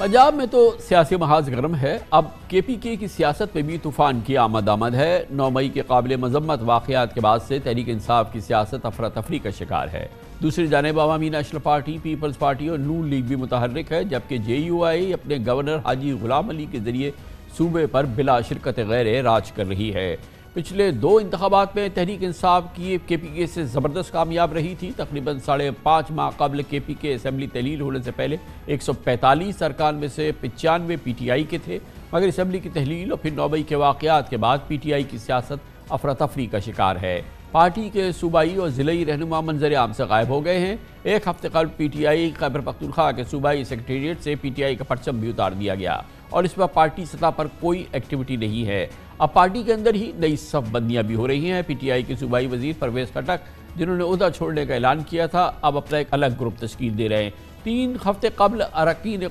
पंजाब में तो सियासी महाज गर्म है अब के पी के की सियासत में भी तूफान की आमद आमद है नौ मई के काबिल मजम्मत वाकत के बाद से तहरीक इंसाफ की सियासत अफरा तफरी का शिकार है दूसरी जानब Awami national party peoples party और नू लीग भी मुतहरक है जबकि जे यू आई अपने गवर्नर हाजी गुलाम अली के जरिए सूबे पर बिला शिरकत गैर राज कर रही है पिछले दो इंतबात में तहरीक इंसाफ की के पी के से ज़बरदस्त कामयाब रही थी तकरीबन साढ़े पाँच माह कबल के पी के असम्बली तहलील होने से पहले एक सौ पैंतालीस अरकान में से पचानवे पी टी आई के थे मगर इसम्बली की तहलील और फिर नौबई के वाक़ात के बाद पी टी आई की सियासत अफरा तफरी का शिकार है पार्टी के सूबाई और ज़िली रहनुमा मंजर आम से गायब हो गए हैं एक हफ्ते कल P T I Khyber Pakhtunkhwa के सूबाई सेक्रटेरिएट से पी टी आई का परचम भी उतार दिया गया और इस पर पार्टी सतह पर कोई एक्टिविटी नहीं है अब पार्टी के अंदर ही नई सफबंदियां भी हो रही हैं पीटीआई के सूबाई वजीर परवेज खटक जिन्होंने उहदा छोड़ने का ऐलान किया था अब अपना एक अलग ग्रुप तश्कील दे रहे हैं तीन हफ्ते कबल अरकान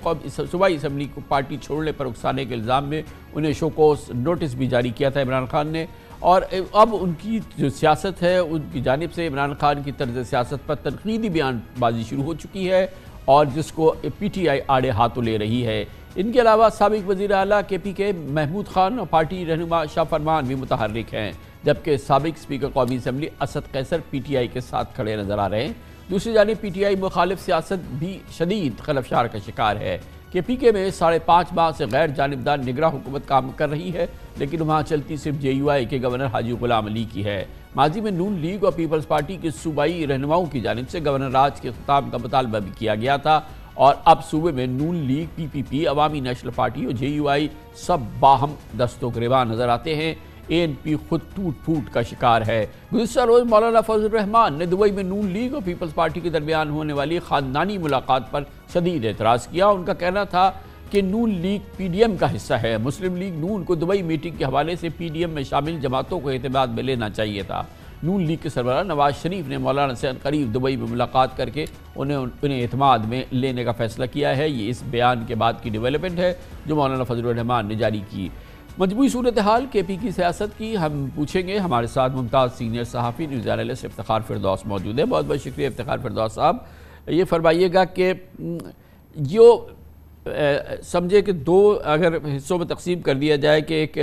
सूबाई इसम्बली को पार्टी छोड़ने पर उकसाने के इल्ज़ाम में उन्हें शोकोस नोटिस भी जारी किया था इमरान खान ने और अब उनकी जो सियासत है उनकी जानब से इमरान खान की तर्ज सियासत पर तनकीदी बयानबाजी शुरू हो चुकी है और जिसको पी टी आई आड़े हाथों ले रही है इनके अलावा सबक वजी अला के पी के महमूद खान और पार्टी रहनुमा शाह फरमान भी मुतहरक हैं जबकि सबक स्पीकर कौमी assembly Asad Qaiser P T I के साथ खड़े नजर आ रहे हैं दूसरी जानब पी टी आई मुखालिफ सियासत भी शदीद खलफशार का शिकार है के पी के में साढ़े पाँच माह से गैर जानबदार निगरा हुकूमत काम कर रही है लेकिन वहाँ चलती सिर्फ जे यू आई के गवर्नर हाजी गुलाम अली की है माजी में नून लीग और पीपल्स पार्टी के सूबाई रहनुमाओं की जानब से गवर्नर राज के खिताब का मुतालबा भी किया गया था और अब सूबे में Noon league PPP Awami national party और जेयूआई सब बाहम दस्तों रेवा नजर आते हैं एएनपी खुद टूट फूट का शिकार है गुजशत रोज मौलाना फजल रहमान ने दुबई में नून लीग और पीपल्स पार्टी के दरमियान होने वाली खानदानी मुलाकात पर शदीद एतराज़ किया उनका कहना था कि नून लीग पीडीएम का हिस्सा है मुस्लिम लीग नून को दुबई मीटिंग के हवाले से पीडीएम में शामिल जमातों को अहतमाद में लेना चाहिए था नून लीग के सरबरा नवाज शरीफ ने मौलाना से करीब दुबई में मुलाकात करके उन्हें उन्हें अतमाद में लेने का फैसला किया है ये इस बयान के बाद की डेवलपमेंट है जो मौलाना फजलरहमान ने जारी की मजमू सूरत हाल के पी की सियासत की हम पूछेंगे हमारे साथ मुमताज़ सीनियर सहाफ़ी न्यूज़ जर्नल से इफ्तार फिरदौस मौजूद है बहुत बहुत शुक्रिया इफ्तार फिरदौस साहब ये फरमाइएगा कि जो समझे कि दो अगर हिस्सों में तकसीम कर दिया जाए कि एक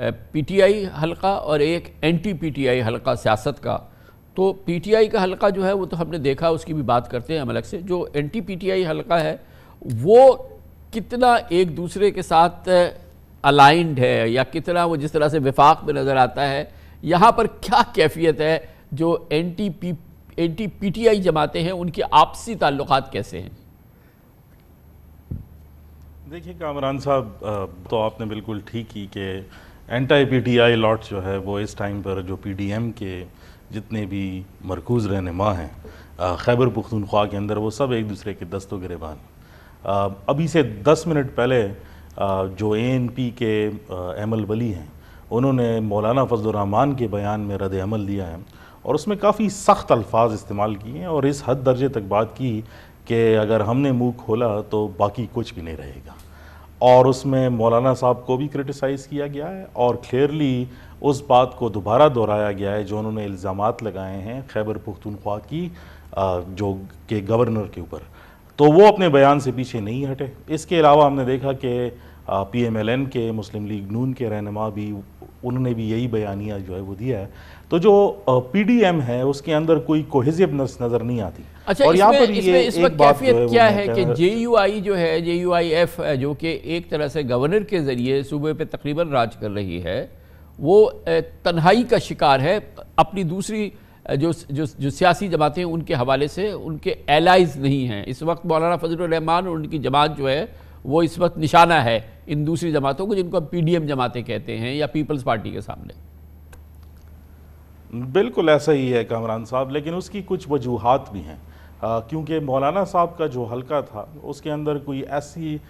पीटीआई हलका और एक एंटी पीटीआई हलका सियासत का तो पीटीआई का हलका जो है वो तो हमने देखा उसकी भी बात करते हैं हम अलग से जो एंटी पीटीआई हलका है वो कितना एक दूसरे के साथ अलाइंड है या कितना वो जिस तरह से विफाक में नज़र आता है यहाँ पर क्या कैफियत है जो एंटी पी एंटी पीटीआई जमाते हैं उनके आपसी ताल्लुक कैसे हैं देखिए कामरान साहब तो आपने बिल्कुल ठीक की कि एंटी आई लॉट जो है वो इस टाइम पर जो पी डी एम के जितने भी मरकूज़ रहनमा हैं खैबर पख्तनख्वा के अंदर वो सब एक दूसरे के दस्तों गिरबान अभी से दस मिनट पहले जो जो एन पी के अमल वली हैं उन्होंने मौलाना फजलरहमान के बयान में रद्द अमल दिया है और उसमें काफ़ी सख्त अल्फाज इस्तेमाल किए हैं और इस हद दर्जे तक बात की कि अगर हमने मुँह खोला तो बाकी कुछ भी नहीं रहेगा और उसमें मौलाना साहब को भी क्रिटिसाइज़ किया गया है और क्लियरली उस बात को दोबारा दोहराया गया है जो उन्होंने इल्ज़ाम लगाए हैं खैबर पुख्तनख्वा की जो के गवर्नर के ऊपर तो वो अपने बयान से पीछे नहीं हटे इसके अलावा हमने देखा कि पी एम एल एन के मुस्लिम लीग नून के रहनमा भी उन्होंने भी यही बयानिया जो है वो दिया है तो जो पीडीएम है उसके अंदर कोई कोहेजिवनेस नजर नहीं आती अच्छा और यहाँ पर ये इस एक बात क्या, क्या है कि जे जो है जे यू जो कि एक तरह से गवर्नर के जरिए सूबे पे तकरीबन राज कर रही है वो तन्हाई का शिकार है अपनी दूसरी जो जो जो सियासी जमातें उनके हवाले से उनके एलाइज नहीं हैं इस वक्त मौलाना फजलरहमान और उनकी जमात जो है वो इस वक्त निशाना है इन दूसरी जमातों को जिनको हम पी जमातें कहते हैं या पीपल्स पार्टी के सामने बिल्कुल ऐसा ही है कामरान साहब लेकिन उसकी कुछ वजूहत भी हैं क्योंकि मौलाना साहब का जो हलका था उसके अंदर कोई ऐसी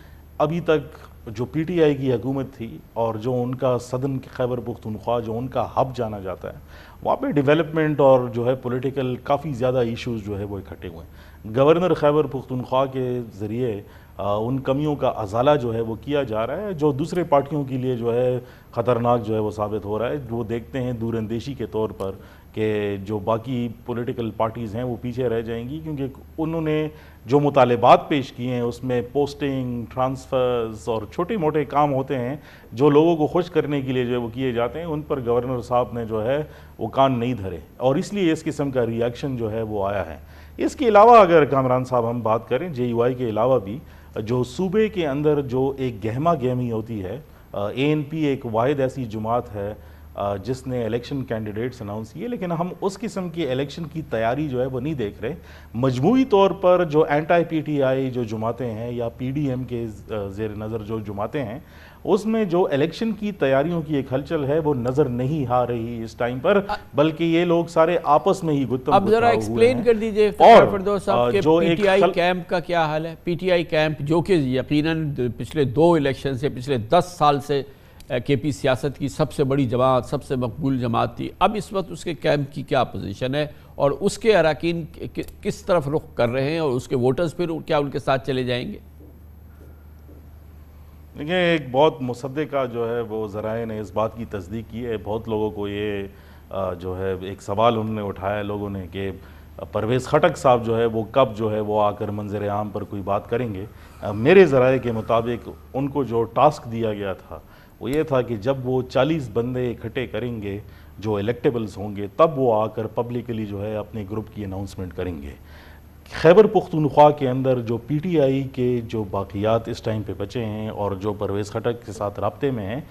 अभी तक जो पी टी आई की हकूमत थी और जो उनका सदन खैबर पुख्तनख्वा जो उनका हब जाना जाता है वहाँ पे डेवलपमेंट और जो है पॉलिटिकल काफ़ी ज़्यादा इश्यूज जो है वो इकट्ठे हुए हैं गवर्नर खैबर पुख्तनख्वा के ज़रिए उन कमियों का अजाला जो है वो किया जा रहा है जो दूसरे पार्टियों के लिए जो है ख़तरनाक जो है वो साबित हो रहा है वो देखते हैं दूरंदेशी के तौर पर कि जो बाकी पॉलिटिकल पार्टीज़ हैं वो पीछे रह जाएंगी क्योंकि उन्होंने जो मुतालबात पेश किए हैं उसमें पोस्टिंग ट्रांसफ़र्स और छोटे मोटे काम होते हैं जो लोगों को खुश करने के लिए जो है वो किए जाते हैं उन पर गवर्नर साहब ने जो है वो कान नहीं धरे और इसलिए इस किस्म का रिएक्शन जो है वो आया है इसके अलावा अगर कामरान साहब हम बात करें जे के अलावा भी जो सूबे के अंदर जो एक गहमा गहमी होती है ए एन पी एक वाद ऐसी जुमात है जिसने इलेक्शन कैंडिडेट्स अनाउंस किए लेकिन हम उस किस्म की इलेक्शन की तैयारी जो है वो नहीं देख रहे मजमू तौर पर जो एंटी पी टी आई जो जुमाते हैं या पी डी एम के जेर नज़र जो जुमाते हैं उसमें जो इलेक्शन की तैयारियों की एक हलचल है वो नजर नहीं आ रही इस टाइम पर बल्कि ये लोग सारे आपस में ही गुत्तम अब जरा एक्सप्लेन कर दीजिए और साहब पीटीआई खल... कैंप का क्या हाल है पीटीआई कैंप जो कि यकीनन पिछले दो इलेक्शन से पिछले दस साल से के पी सियासत की सबसे बड़ी जमात सबसे मकबूल जमात थी अब इस वक्त उसके कैंप की क्या पोजीशन है और उसके अरकान किस तरफ रुख कर रहे हैं और उसके वोटर्स फिर क्या उनके साथ चले जाएंगे देखिए एक बहुत मुसदे का जो है वो ज़राए ने इस बात की तस्दीक की है बहुत लोगों को ये जो है एक सवाल उन्होंने उठाया लोगों ने कि परवेज़ खटक साहब जो है वो कब जो है वो आकर मंजर आम पर कोई बात करेंगे मेरे ज़रा के मुताबिक उनको जो टास्क दिया गया था वो ये था कि जब वो चालीस बंदे इकट्ठे करेंगे जो इलेक्टेबल्स होंगे तब वो आकर पब्लिकली जो है अपने ग्रुप की अनाउंसमेंट करेंगे खैबर पुख्तनख्वा के अंदर जो पी टी आई के जो बाकियात इस टाइम पर बचे हैं और जो परवेज़ खटक के साथ रबते में हैं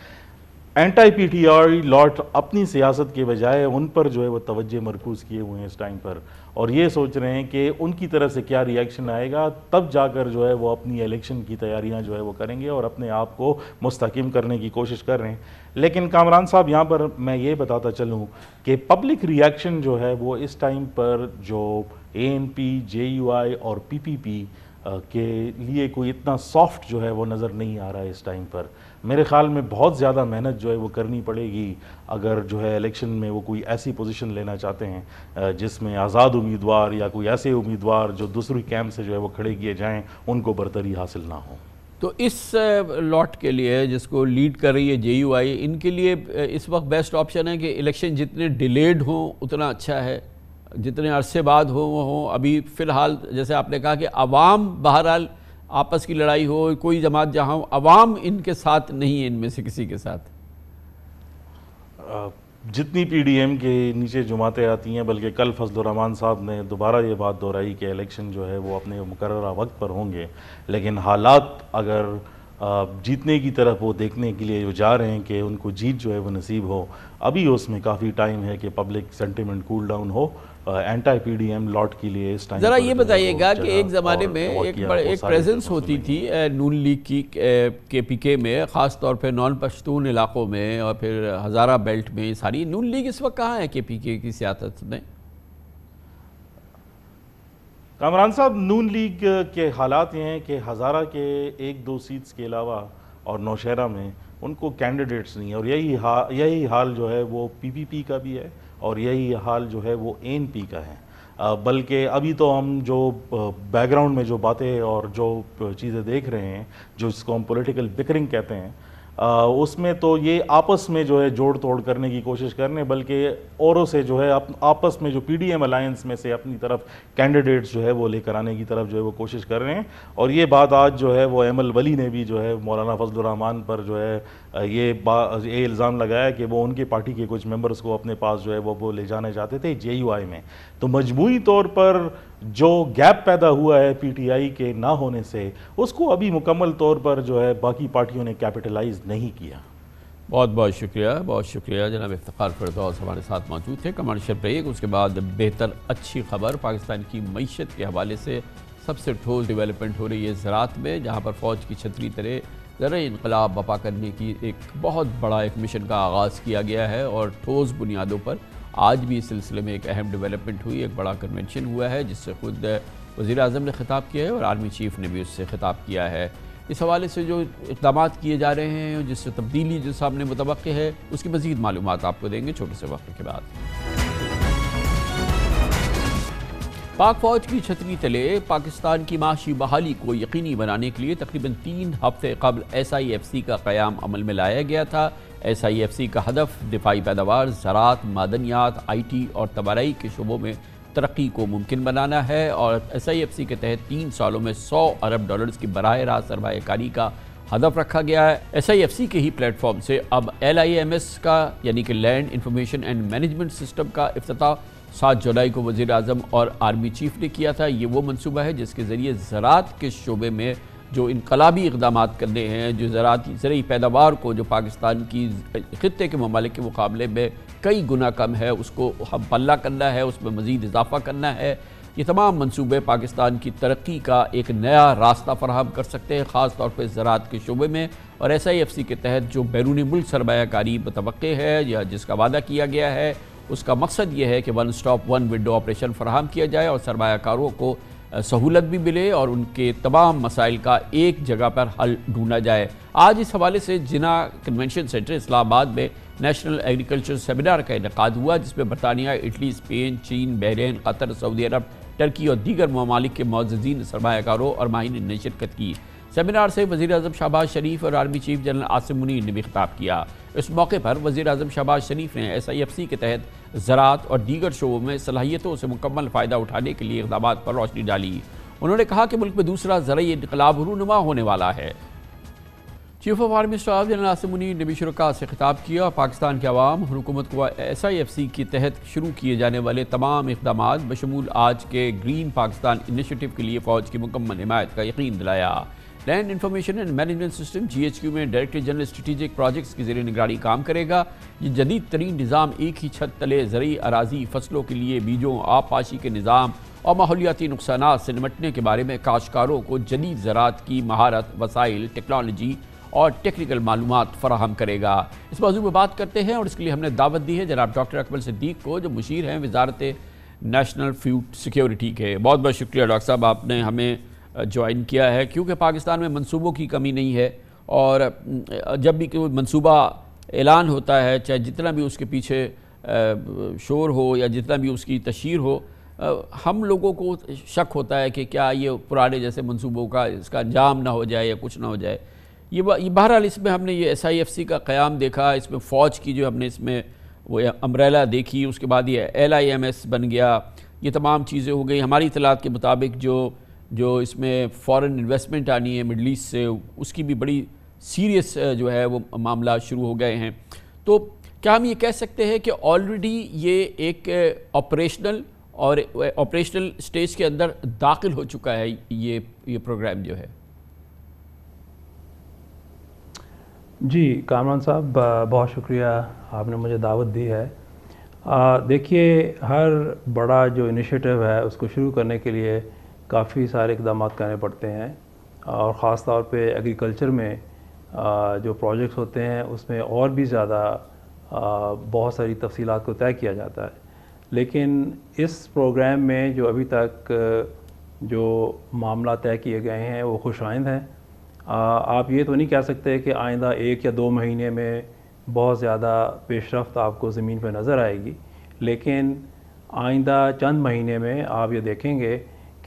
anti P T I lot अपनी सियासत के बजाय उन पर जो है वो तवज्जो मरकूज़ किए हुए हैं इस टाइम पर और ये सोच रहे हैं कि उनकी तरफ से क्या रिएक्शन आएगा तब जाकर जो है वो अपनी इलेक्शन की तैयारियाँ जो है वो करेंगे और अपने आप को मुस्तकम करने की कोशिश कर रहे हैं लेकिन कामरान साहब यहाँ पर मैं ये बताता चलूँ कि पब्लिक रिएक्शन जो है वो इस टाइम पर जो ए पी जे यू आई और पी पी पी के लिए कोई इतना सॉफ्ट जो है वो नज़र नहीं आ रहा है इस टाइम पर मेरे ख्याल में बहुत ज़्यादा मेहनत जो है वो करनी पड़ेगी अगर जो है इलेक्शन में वो कोई ऐसी पोजीशन लेना चाहते हैं जिसमें आज़ाद उम्मीदवार या कोई ऐसे उम्मीदवार जो दूसरी कैंप से जो है वो खड़े किए जाएँ उनको बरतरी हासिल ना हो तो इस लॉट के लिए जिसको लीड कर रही है जे इनके लिए इस वक्त बेस्ट ऑप्शन है कि इलेक्शन जितने डिलेड हों उतना अच्छा है जितने अरसे बाद हो वो हों अभी फ़िलहाल जैसे आपने कहा कि अवाम बहरहाल आपस की लड़ाई हो कोई जमात जहाँ हो अवाम इनके साथ नहीं है इनमें से किसी के साथ जितनी पीडीएम के नीचे जमातें आती हैं बल्कि कल फजलरहमान साहब ने दोबारा ये बात दोहराई कि इलेक्शन जो है वो अपने मुकर वक्त पर होंगे लेकिन हालात अगर जीतने की तरफ वो देखने के लिए जो जा रहे हैं कि उनको जीत जो है वो नसीब हो अभी उसमें काफ़ी टाइम है कि पब्लिक सेंटिमेंट कूल डाउन हो एंटी पीडीएम लॉट के लिए इस टाइम जरा ये बताइएगा कि एक ज़माने में एक एक प्रेजेंस होती थी नून लीग की के पी के में ख़ास तौर पे नॉन पश्तून इलाकों में और फिर हज़ारा बेल्ट में सारी नून लीग इस वक्त कहाँ है के पी के की सियासत में कामरान साहब नून लीग के हालात ये हैं कि हज़ारा के एक दो सीट्स के अलावा और नौशहरा में उनको कैंडिडेट्स नहीं है और यही हा यही हाल जो है वो पीपीपी का भी है और यही हाल जो है वो एन पी का है बल्कि अभी तो हम जो बैकग्राउंड में जो बातें और जो चीज़ें देख रहे हैं जो इसको हम पॉलिटिकल बिकरिंग कहते हैं उसमें तो ये आपस में जो है जोड़ तोड़ करने की कोशिश कर रहे हैं बल्कि औरों से जो है आप, आपस में जो पीडीएम अलायंस में से अपनी तरफ कैंडिडेट्स जो है वो लेकर आने की तरफ जो है वो कोशिश कर रहे हैं और ये बात आज जो है वो एम वली ने भी जो है मौलाना फजलरहमान पर जो है ये ये इल्ज़ाम लगाया कि वो उनकी पार्टी के कुछ मेंबर्स को अपने पास जो है वो वो ले जाना चाहते थे जे यू आई में तो मजमू तौर पर जो गैप पैदा हुआ है पी टी आई के ना होने से उसको अभी मुकम्मल तौर पर जो है बाकी पार्टियों ने कैपिटलाइज नहीं किया बहुत बहुत शुक्रिया बहुत शुक्रिया जनाब इफ्तार फरदौस हमारे साथ मौजूद थे कमर्शियल ब्रेक उसके बाद बेहतर अच्छी खबर पाकिस्तान की मीशत के हवाले से सबसे ठोस डेवलपमेंट हो रही है ज़रात में जहाँ पर फ़ौज की छतरी तरह ज़रा इनकलाब बपा करने की एक बहुत बड़ा एक मिशन का आगाज़ किया गया है और ठोस बुनियादों पर आज भी इस सिलसिले में एक अहम डेवलपमेंट हुई एक बड़ा कन्वेंशन हुआ है जिससे खुद वज़ी अजम ने ख़िताब किया है और आर्मी चीफ़ ने भी उससे खिताब किया है इस हवाले से जो इकदाम किए जा रहे हैं जिससे तब्दीली जो सामने मुतव है उसकी मज़ीद मालूम आपको देंगे छोटे से वक्त के बाद पाक फौज की छतरी तले पाकिस्तान की माशी बहाली को यकीनी बनाने के लिए तकरीबन तीन हफ्ते कबल एस आई एफ सी का क्याम अमल में लाया गया था एस आई एफ सी का हदफ दिफाई पैदावार ज़रात मादनियात आई टी और तबाराई के शुबों में तरक्की को मुमकिन बनाना है और एस आई एफ सी के तहत तीन सालों में सौ अरब डॉलर की बरह रास्त सरमाकारी का हदफ रखा गया है एस आई एफ सी के ही प्लेटफॉर्म से अब एल आई एम एस का यानी कि land information and management system का अफ्ताह सात जुलाई को वजीर अजम और आर्मी चीफ ने किया था ये वो मनसूबा है जिसके ज़रिए ज़रात के शोबे में जो इनकलाबी इकदाम करने हैं जो ज़रा ज़रूरी पैदावार को जो पाकिस्तान की खत्े के ममालिक के मुकाबले में कई गुना कम है उसको हम पल्ला करना है उसमें मज़ीद इजाफा करना है ये तमाम मनसूबे पाकिस्तान की तरक्की का एक नया रास्ता फराहम कर सकते हैं ख़ास तौर पर ज़रात के शोबे में और एस आई एफ सी के तहत जो बैरूनी मुल्क सरमाकारी मतवे है या जिसका वादा किया गया है उसका मकसद ये है कि one stop one window operation फराहम किया जाए और सरमाकारों को सहूलत भी मिले और उनके तमाम मसाइल का एक जगह पर हल ढूंढा जाए आज इस हवाले से जिना कन्वेंशन सेंटर इस्लामाबाद में नेशनल एग्रीकल्चर सेमिनार का इनका हुआ जिसमें बरतानिया इटली स्पेन चीन बहरीन कतर सऊदी अरब टर्की और दीगर ममालिक के मौजीन सरमाकारों और माहन ने शिरकत की सेमिनार से वजी अजम शहबाज शरीफ और army chief general Asim Munir ने भी खिताब किया इस मौके पर वजी अजम शहबाज शरीफ ने एस आई एफ सी के तहत ज़रात और दीगर शोबों में सलाहियतों से मुकम्मल फ़ायदा उठाने के लिए इकदाम पर रोशनी डाली उन्होंने कहा कि मुल्क में दूसरा ज़रिए इनकलाब रूनुमा होने वाला है chief of army staff general Asim Munir ने भी शुरुआत से खिताब किया और पाकिस्तान के अवाम हुकूमत को एस आई एफ सी के तहत शुरू किए जाने वाले तमाम इकदाम बशमूल आज के ग्रीन पाकिस्तान इनिशियटिव के लिए फ़ौज की मुकम्मल हिमायत का यकीन दिलाया land information and management system GHQ में डायरेक्टर जनरल स्ट्रेटेजिक प्रोजेक्ट्स के जरिए निगरानी काम करेगा ये जदीद तरीन निज़ाम एक ही छत तले जरिए अराजी फसलों के लिए बीजों आबपाशी के निज़ाम और माहौलियाती नुकसान से निमटने के बारे में काशकारों को जदीद ज़रात की महारत वसाइल टेक्नोलॉजी और टेक्निकल मालूम फराहम करेगा इस मौजूद में बात करते हैं और इसके लिए हमने दावत दी है जनाब डॉक्टर अकबर सिद्दीक को जो मुशीर हैं वजारत नेशनल फ्यूड सिक्योरिटी के बहुत बहुत शुक्रिया डॉक्टर साहब आपने हमें ज्वाइन किया है क्योंकि पाकिस्तान में मनसूबों की कमी नहीं है और जब भी कोई मनसूबा ऐलान होता है चाहे जितना भी उसके पीछे शोर हो या जितना भी उसकी तशहर हो हम लोगों को शक होता है कि क्या ये पुराने जैसे मनसूबों का इसका अंजाम ना हो जाए या कुछ ना हो जाए ये ये बहरहाल इसमें हमने ये एस आई एफ सी का क़्याम देखा इसमें फ़ौज की जो हमने इसमें वो अम्ब्रैला देखी उसके बाद ये एल आई एम एस बन गया ये तमाम चीज़ें हो गई हमारी इतलात के मुताबिक जो जो इसमें फ़ॉरेन इन्वेस्टमेंट आनी है मिडल ईस्ट से उसकी भी बड़ी सीरियस जो है वो मामला शुरू हो गए हैं तो क्या हम ये कह सकते हैं कि ऑलरेडी ये एक ऑपरेशनल और ऑपरेशनल स्टेज के अंदर दाखिल हो चुका है ये ये प्रोग्राम जो है जी कामरान साहब बहुत शुक्रिया आपने मुझे दावत दी है देखिए हर बड़ा जो इनिशिएटिव है उसको शुरू करने के लिए काफ़ी सारे इकदाम करने पड़ते हैं और ख़ास तौर पे एग्रीकल्चर में जो प्रोजेक्ट्स होते हैं उसमें और भी ज़्यादा बहुत सारी तफसी को तय किया जाता है लेकिन इस प्रोग्राम में जो अभी तक जो मामला तय किए गए हैं वो खुशाइंद हैं आप ये तो नहीं कह सकते कि आइंदा एक या दो महीने में बहुत ज़्यादा पेशरफ आपको ज़मीन पर नज़र आएगी लेकिन आइंदा चंद महीने में आप ये देखेंगे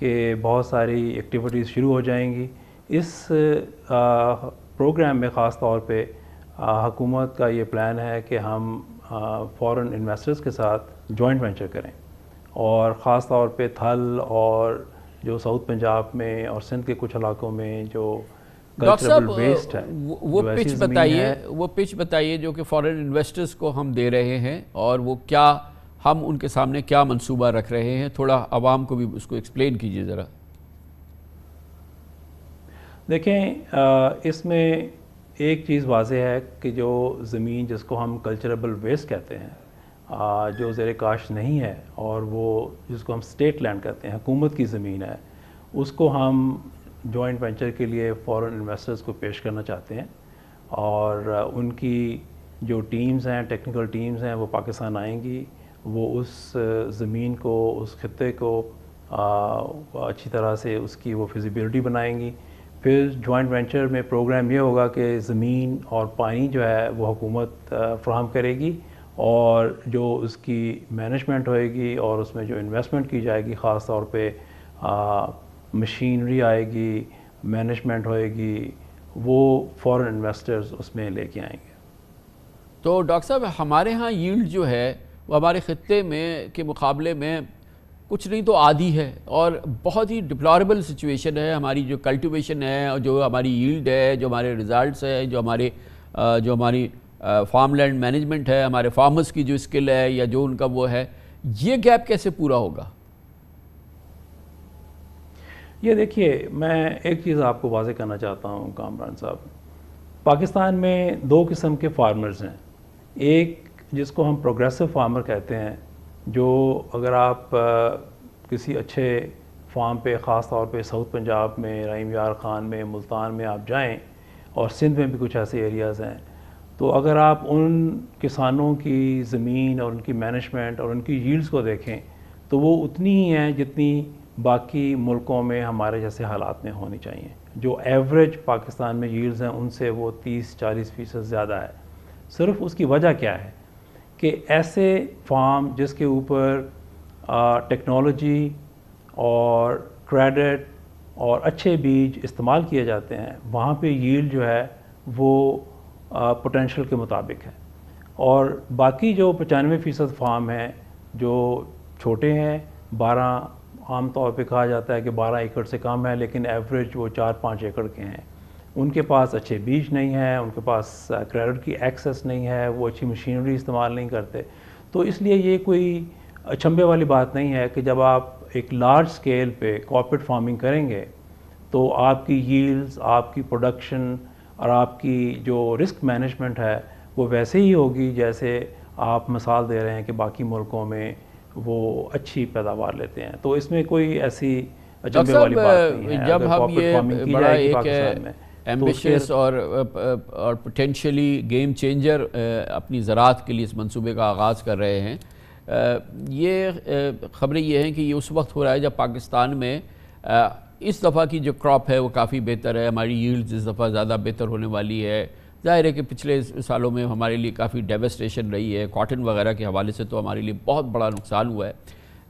कि बहुत सारी एक्टिविटीज़ शुरू हो जाएंगी इस प्रोग्राम में ख़ास तौर पर हकूमत का ये प्लान है कि हम फॉरेन इन्वेस्टर्स के साथ जॉइंट वेंचर करें और ख़ास तौर पर थल और जो साउथ पंजाब में और सिंध के कुछ इलाकों में जो कल्चरल वेस्ट है वो, वो पिच बताइए वो पिच बताइए जो कि फॉरेन इन्वेस्टर्स को हम दे रहे हैं और वो क्या हम उनके सामने क्या मंसूबा रख रहे हैं थोड़ा आवाम को भी उसको एक्सप्लेन कीजिए ज़रा देखें इसमें एक चीज़ वाज है कि जो ज़मीन जिसको हम कल्चरबल वेस्ट कहते हैं आ, जो ज़र काश नहीं है और वो जिसको हम स्टेट लैंड कहते हैं हुकूमत की ज़मीन है उसको हम जॉइंट वेंचर के लिए फॉरेन इन्वेस्टर्स को पेश करना चाहते हैं और उनकी जो टीम्स हैं टेक्निकल टीम्स हैं वो पाकिस्तान आएंगी वो उस ज़मीन को उस ख़त्े को आ, अच्छी तरह से उसकी वो फिजिबिलिटी बनाएंगी फिर जॉइंट वेंचर में प्रोग्राम ये होगा कि ज़मीन और पानी जो है वो हुकूमत फ्राहम करेगी और जो उसकी मैनेजमेंट होएगी और उसमें जो इन्वेस्टमेंट की जाएगी ख़ास तौर पर मशीनरी आएगी मैनेजमेंट होएगी वो फॉरेन इन्वेस्टर्स उसमें लेके आएंगे तो डॉक्टर साहब हमारे यहाँ यील्ड जो है वो हमारे ख़त्े में के मुकाबले में कुछ नहीं तो आधी है और बहुत ही डिप्लॉरेबल सिचुएशन है हमारी जो कल्टिवेशन है और जो हमारी यील्ड है जो हमारे रिज़ल्ट हैं जो हमारे जो हमारी फार्म लैंड मैनेजमेंट है हमारे फार्मर्स की जो स्किल है या जो उनका वो है ये गैप कैसे पूरा होगा ये देखिए मैं एक चीज़ आपको वाजे करना चाहता हूँ कामरान साहब पाकिस्तान में दो किस्म के फार्मर्स हैं एक जिसको हम प्रोग्रेसिव फार्मर कहते हैं जो अगर आप किसी अच्छे फार्म पे ख़ास तौर पे साउथ पंजाब में रहीम यार ख़ान में मुल्तान में आप जाएं और सिंध में भी कुछ ऐसे एरियाज़ हैं तो अगर आप उन किसानों की ज़मीन और उनकी मैनेजमेंट और उनकी यील्ड्स को देखें तो वो उतनी ही हैं जितनी बाकी मुल्कों में हमारे जैसे हालात में होनी चाहिए जो एवरेज पाकिस्तान में यील्ड्स हैं उनसे वो 30-40 फ़ीसद ज़्यादा है सिर्फ उसकी वजह क्या है कि ऐसे फार्म जिसके ऊपर टेक्नोलॉजी और क्रेडिट और अच्छे बीज इस्तेमाल किए जाते हैं वहाँ पे यील्ड जो है वो पोटेंशियल के मुताबिक है और बाकी जो पचानवे फ़ीसद फार्म हैं जो छोटे हैं बारह आम तौर पे कहा जाता है कि 12 एकड़ से कम है लेकिन एवरेज वो चार पाँच एकड़ के हैं उनके पास अच्छे बीज नहीं हैं उनके पास क्रेडिट की एक्सेस नहीं है वो अच्छी मशीनरी इस्तेमाल नहीं करते तो इसलिए ये कोई अचंभे वाली बात नहीं है कि जब आप एक लार्ज स्केल पे कॉपरेट फार्मिंग करेंगे तो आपकी यील्ड्स आपकी प्रोडक्शन और आपकी जो रिस्क मैनेजमेंट है वो वैसे ही होगी जैसे आप मिसाल दे रहे हैं कि बाकी मुल्कों में वो अच्छी पैदावार लेते हैं तो इसमें कोई ऐसी अचंभे वाली बात नहीं है जब हम ये बड़ा एक एम्बिशियस तो और और पोटेंशली गेम चेंजर अपनी ज़रात के लिए इस मंसूबे का आगाज़ कर रहे हैं ये ख़बरें ये हैं कि ये उस वक्त हो रहा है जब पाकिस्तान में इस दफ़ा की जो क्रॉप है वो काफ़ी बेहतर है हमारी यील्ड्स इस दफ़ा ज़्यादा बेहतर होने वाली है जाहिर है कि पिछले सालों में हमारे लिए काफ़ी डेवेस्टेशन रही है कॉटन वगैरह के हवाले से तो हमारे लिए बहुत बड़ा नुकसान हुआ है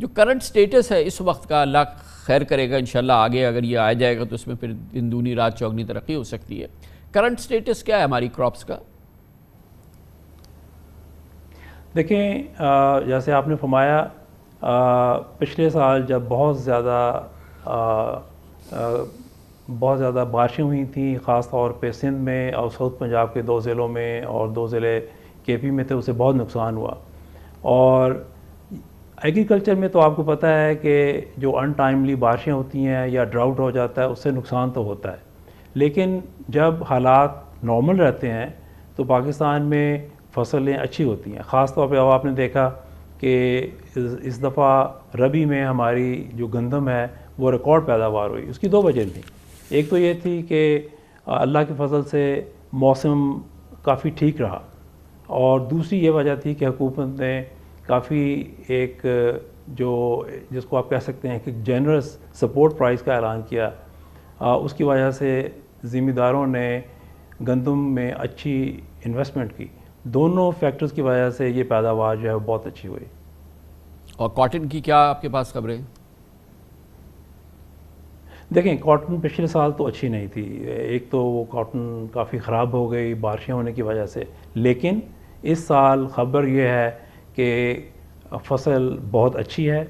जो करंट स्टेटस है इस वक्त का अल्लाह खैर करेगा इन आगे अगर ये आ जाएगा तो उसमें फिर दिन दूनी रात चौगनी तरक्की हो सकती है करंट स्टेटस क्या है हमारी क्रॉप्स का देखें जैसे आपने फरमाया पिछले साल जब बहुत ज़्यादा बहुत ज़्यादा बारिशें हुई थी ख़ास तौर पर सिंध में और साउथ पंजाब के दो ज़िलों में और दो ज़िले के पी में थे उसे बहुत नुकसान हुआ और एग्रीकल्चर में तो आपको पता है कि जो अनटाइमली बारिशें होती हैं या ड्राउट हो जाता है उससे नुकसान तो होता है लेकिन जब हालात नॉर्मल रहते हैं तो पाकिस्तान में फसलें अच्छी होती हैं ख़ास तौर पर अब आपने देखा कि इस दफ़ा रबी में हमारी जो गंदम है वो रिकॉर्ड पैदावार हुई उसकी दो वजह थी एक तो ये थी कि अल्लाह की फसल से मौसम काफ़ी ठीक रहा और दूसरी ये वजह थी कि हुकूमत ने काफ़ी एक जो जिसको आप कह सकते हैं कि जनरस सपोर्ट प्राइस का ऐलान किया आ, उसकी वजह से ज़िम्मेदारों ने गंदम में अच्छी इन्वेस्टमेंट की दोनों फैक्टर्स की वजह से ये पैदावार जो है बहुत अच्छी हुई और कॉटन की क्या आपके पास खबरें देखें कॉटन पिछले साल तो अच्छी नहीं थी एक तो वो कॉटन काफ़ी ख़राब हो गई बारिशें होने की वजह से लेकिन इस साल खबर यह है कि फसल बहुत अच्छी है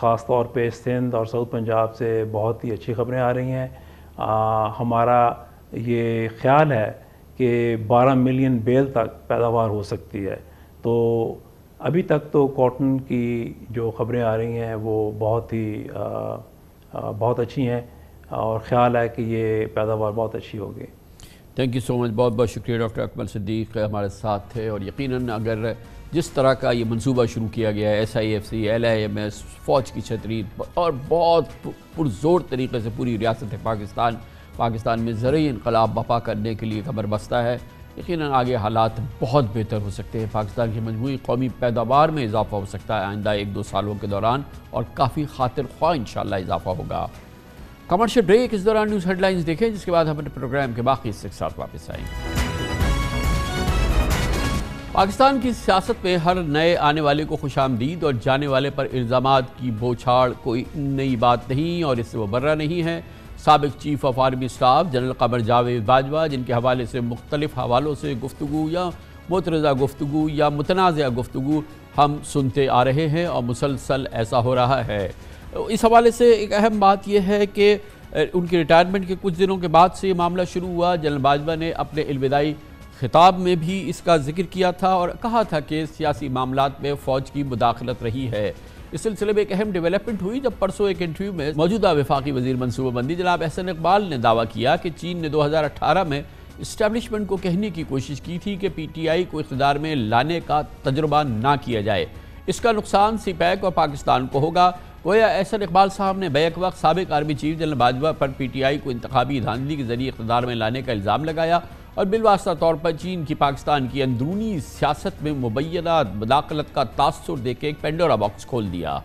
ख़ास तौर पे सिंध और साउथ पंजाब से बहुत ही अच्छी खबरें आ रही हैं हमारा ये ख्याल है कि 12 मिलियन बेल तक पैदावार हो सकती है तो अभी तक तो कॉटन की जो खबरें आ रही हैं वो बहुत ही आ, आ, बहुत अच्छी हैं और ख़्याल है कि ये पैदावार बहुत अच्छी होगी थैंक यू सो मच बहुत बहुत शुक्रिया डॉक्टर अकमल सिद्दीक हमारे साथ थे और यकीनन अगर जिस तरह का ये मंसूबा शुरू किया गया है S I F C L I M S फौज की छतरी और बहुत पुरजोर तरीके से पूरी रियासत पाकिस्तान पाकिस्तान में ज़रूरी इनकलाब बपा करने के लिए कमर बस्ता है यकीन आगे हालात बहुत बेहतर हो सकते हैं पाकिस्तान की मजमू कौमी पैदावार में इजाफा हो सकता है आइंदा एक दो सालों के दौरान और काफ़ी खातिर ख्वा इन इजाफा होगा कमर्शियल ब्रेक इस दौरान न्यूज़ हेडलाइंस देखें जिसके बाद हम अपने प्रोग्राम के बाकी हिस्से के साथ वापस आएंगे पाकिस्तान की सियासत में हर नए आने वाले को खुश आमदीद और जाने वाले पर इल्ज़ाम की बोछाड़ कोई नई बात नहीं और इससे वो बर्रा नहीं है सबक chief of army staff general Qamar Javed Bajwa जिनके हवाले से मुख्तलिफ हवालों से गुफ्तु या मतरजा गुफ्तु या मुतनाज़ गुफ्तु हम सुनते आ रहे हैं और मुसलसल ऐसा हो रहा है इस हवाले से एक अहम बात यह है कि उनकी रिटायरमेंट के कुछ दिनों के बाद से ये मामला शुरू हुआ जनरल बाजवा ने अपने अलविदाई खिताब में भी इसका जिक्र किया था और कहा था कि सियासी मामला में फ़ौज की मुदाखलत रही है इस सिलसिले में एक अहम डेवलपमेंट हुई जब परसों एक इंटरव्यू में मौजूदा वफाकी वजीर मनसूबाबंदी जनाब एहसन इकबाल ने दावा किया कि चीन ने 2018 में इस्टेबलिशमेंट को कहने की कोशिश की थी कि पीटीआई को इकतदार में लाने का तजुर्बा ना किया जाए इसका नुकसान सिपैक और पाकिस्तान को होगा गोया एहसन इकबाल साहब ने बैक वक्त सबक आर्मी चीफ जनरल बाजवा पर आई को इंतबी धांधली के जरिए इकतदार में लाने का इल्ज़ाम लगाया और बिलवास्ता तौर पर चीन की पाकिस्तान की अंदरूनी सियासत में मुबैना मदाखलत का तासर देकर एक पेंडोरा बॉक्स खोल दिया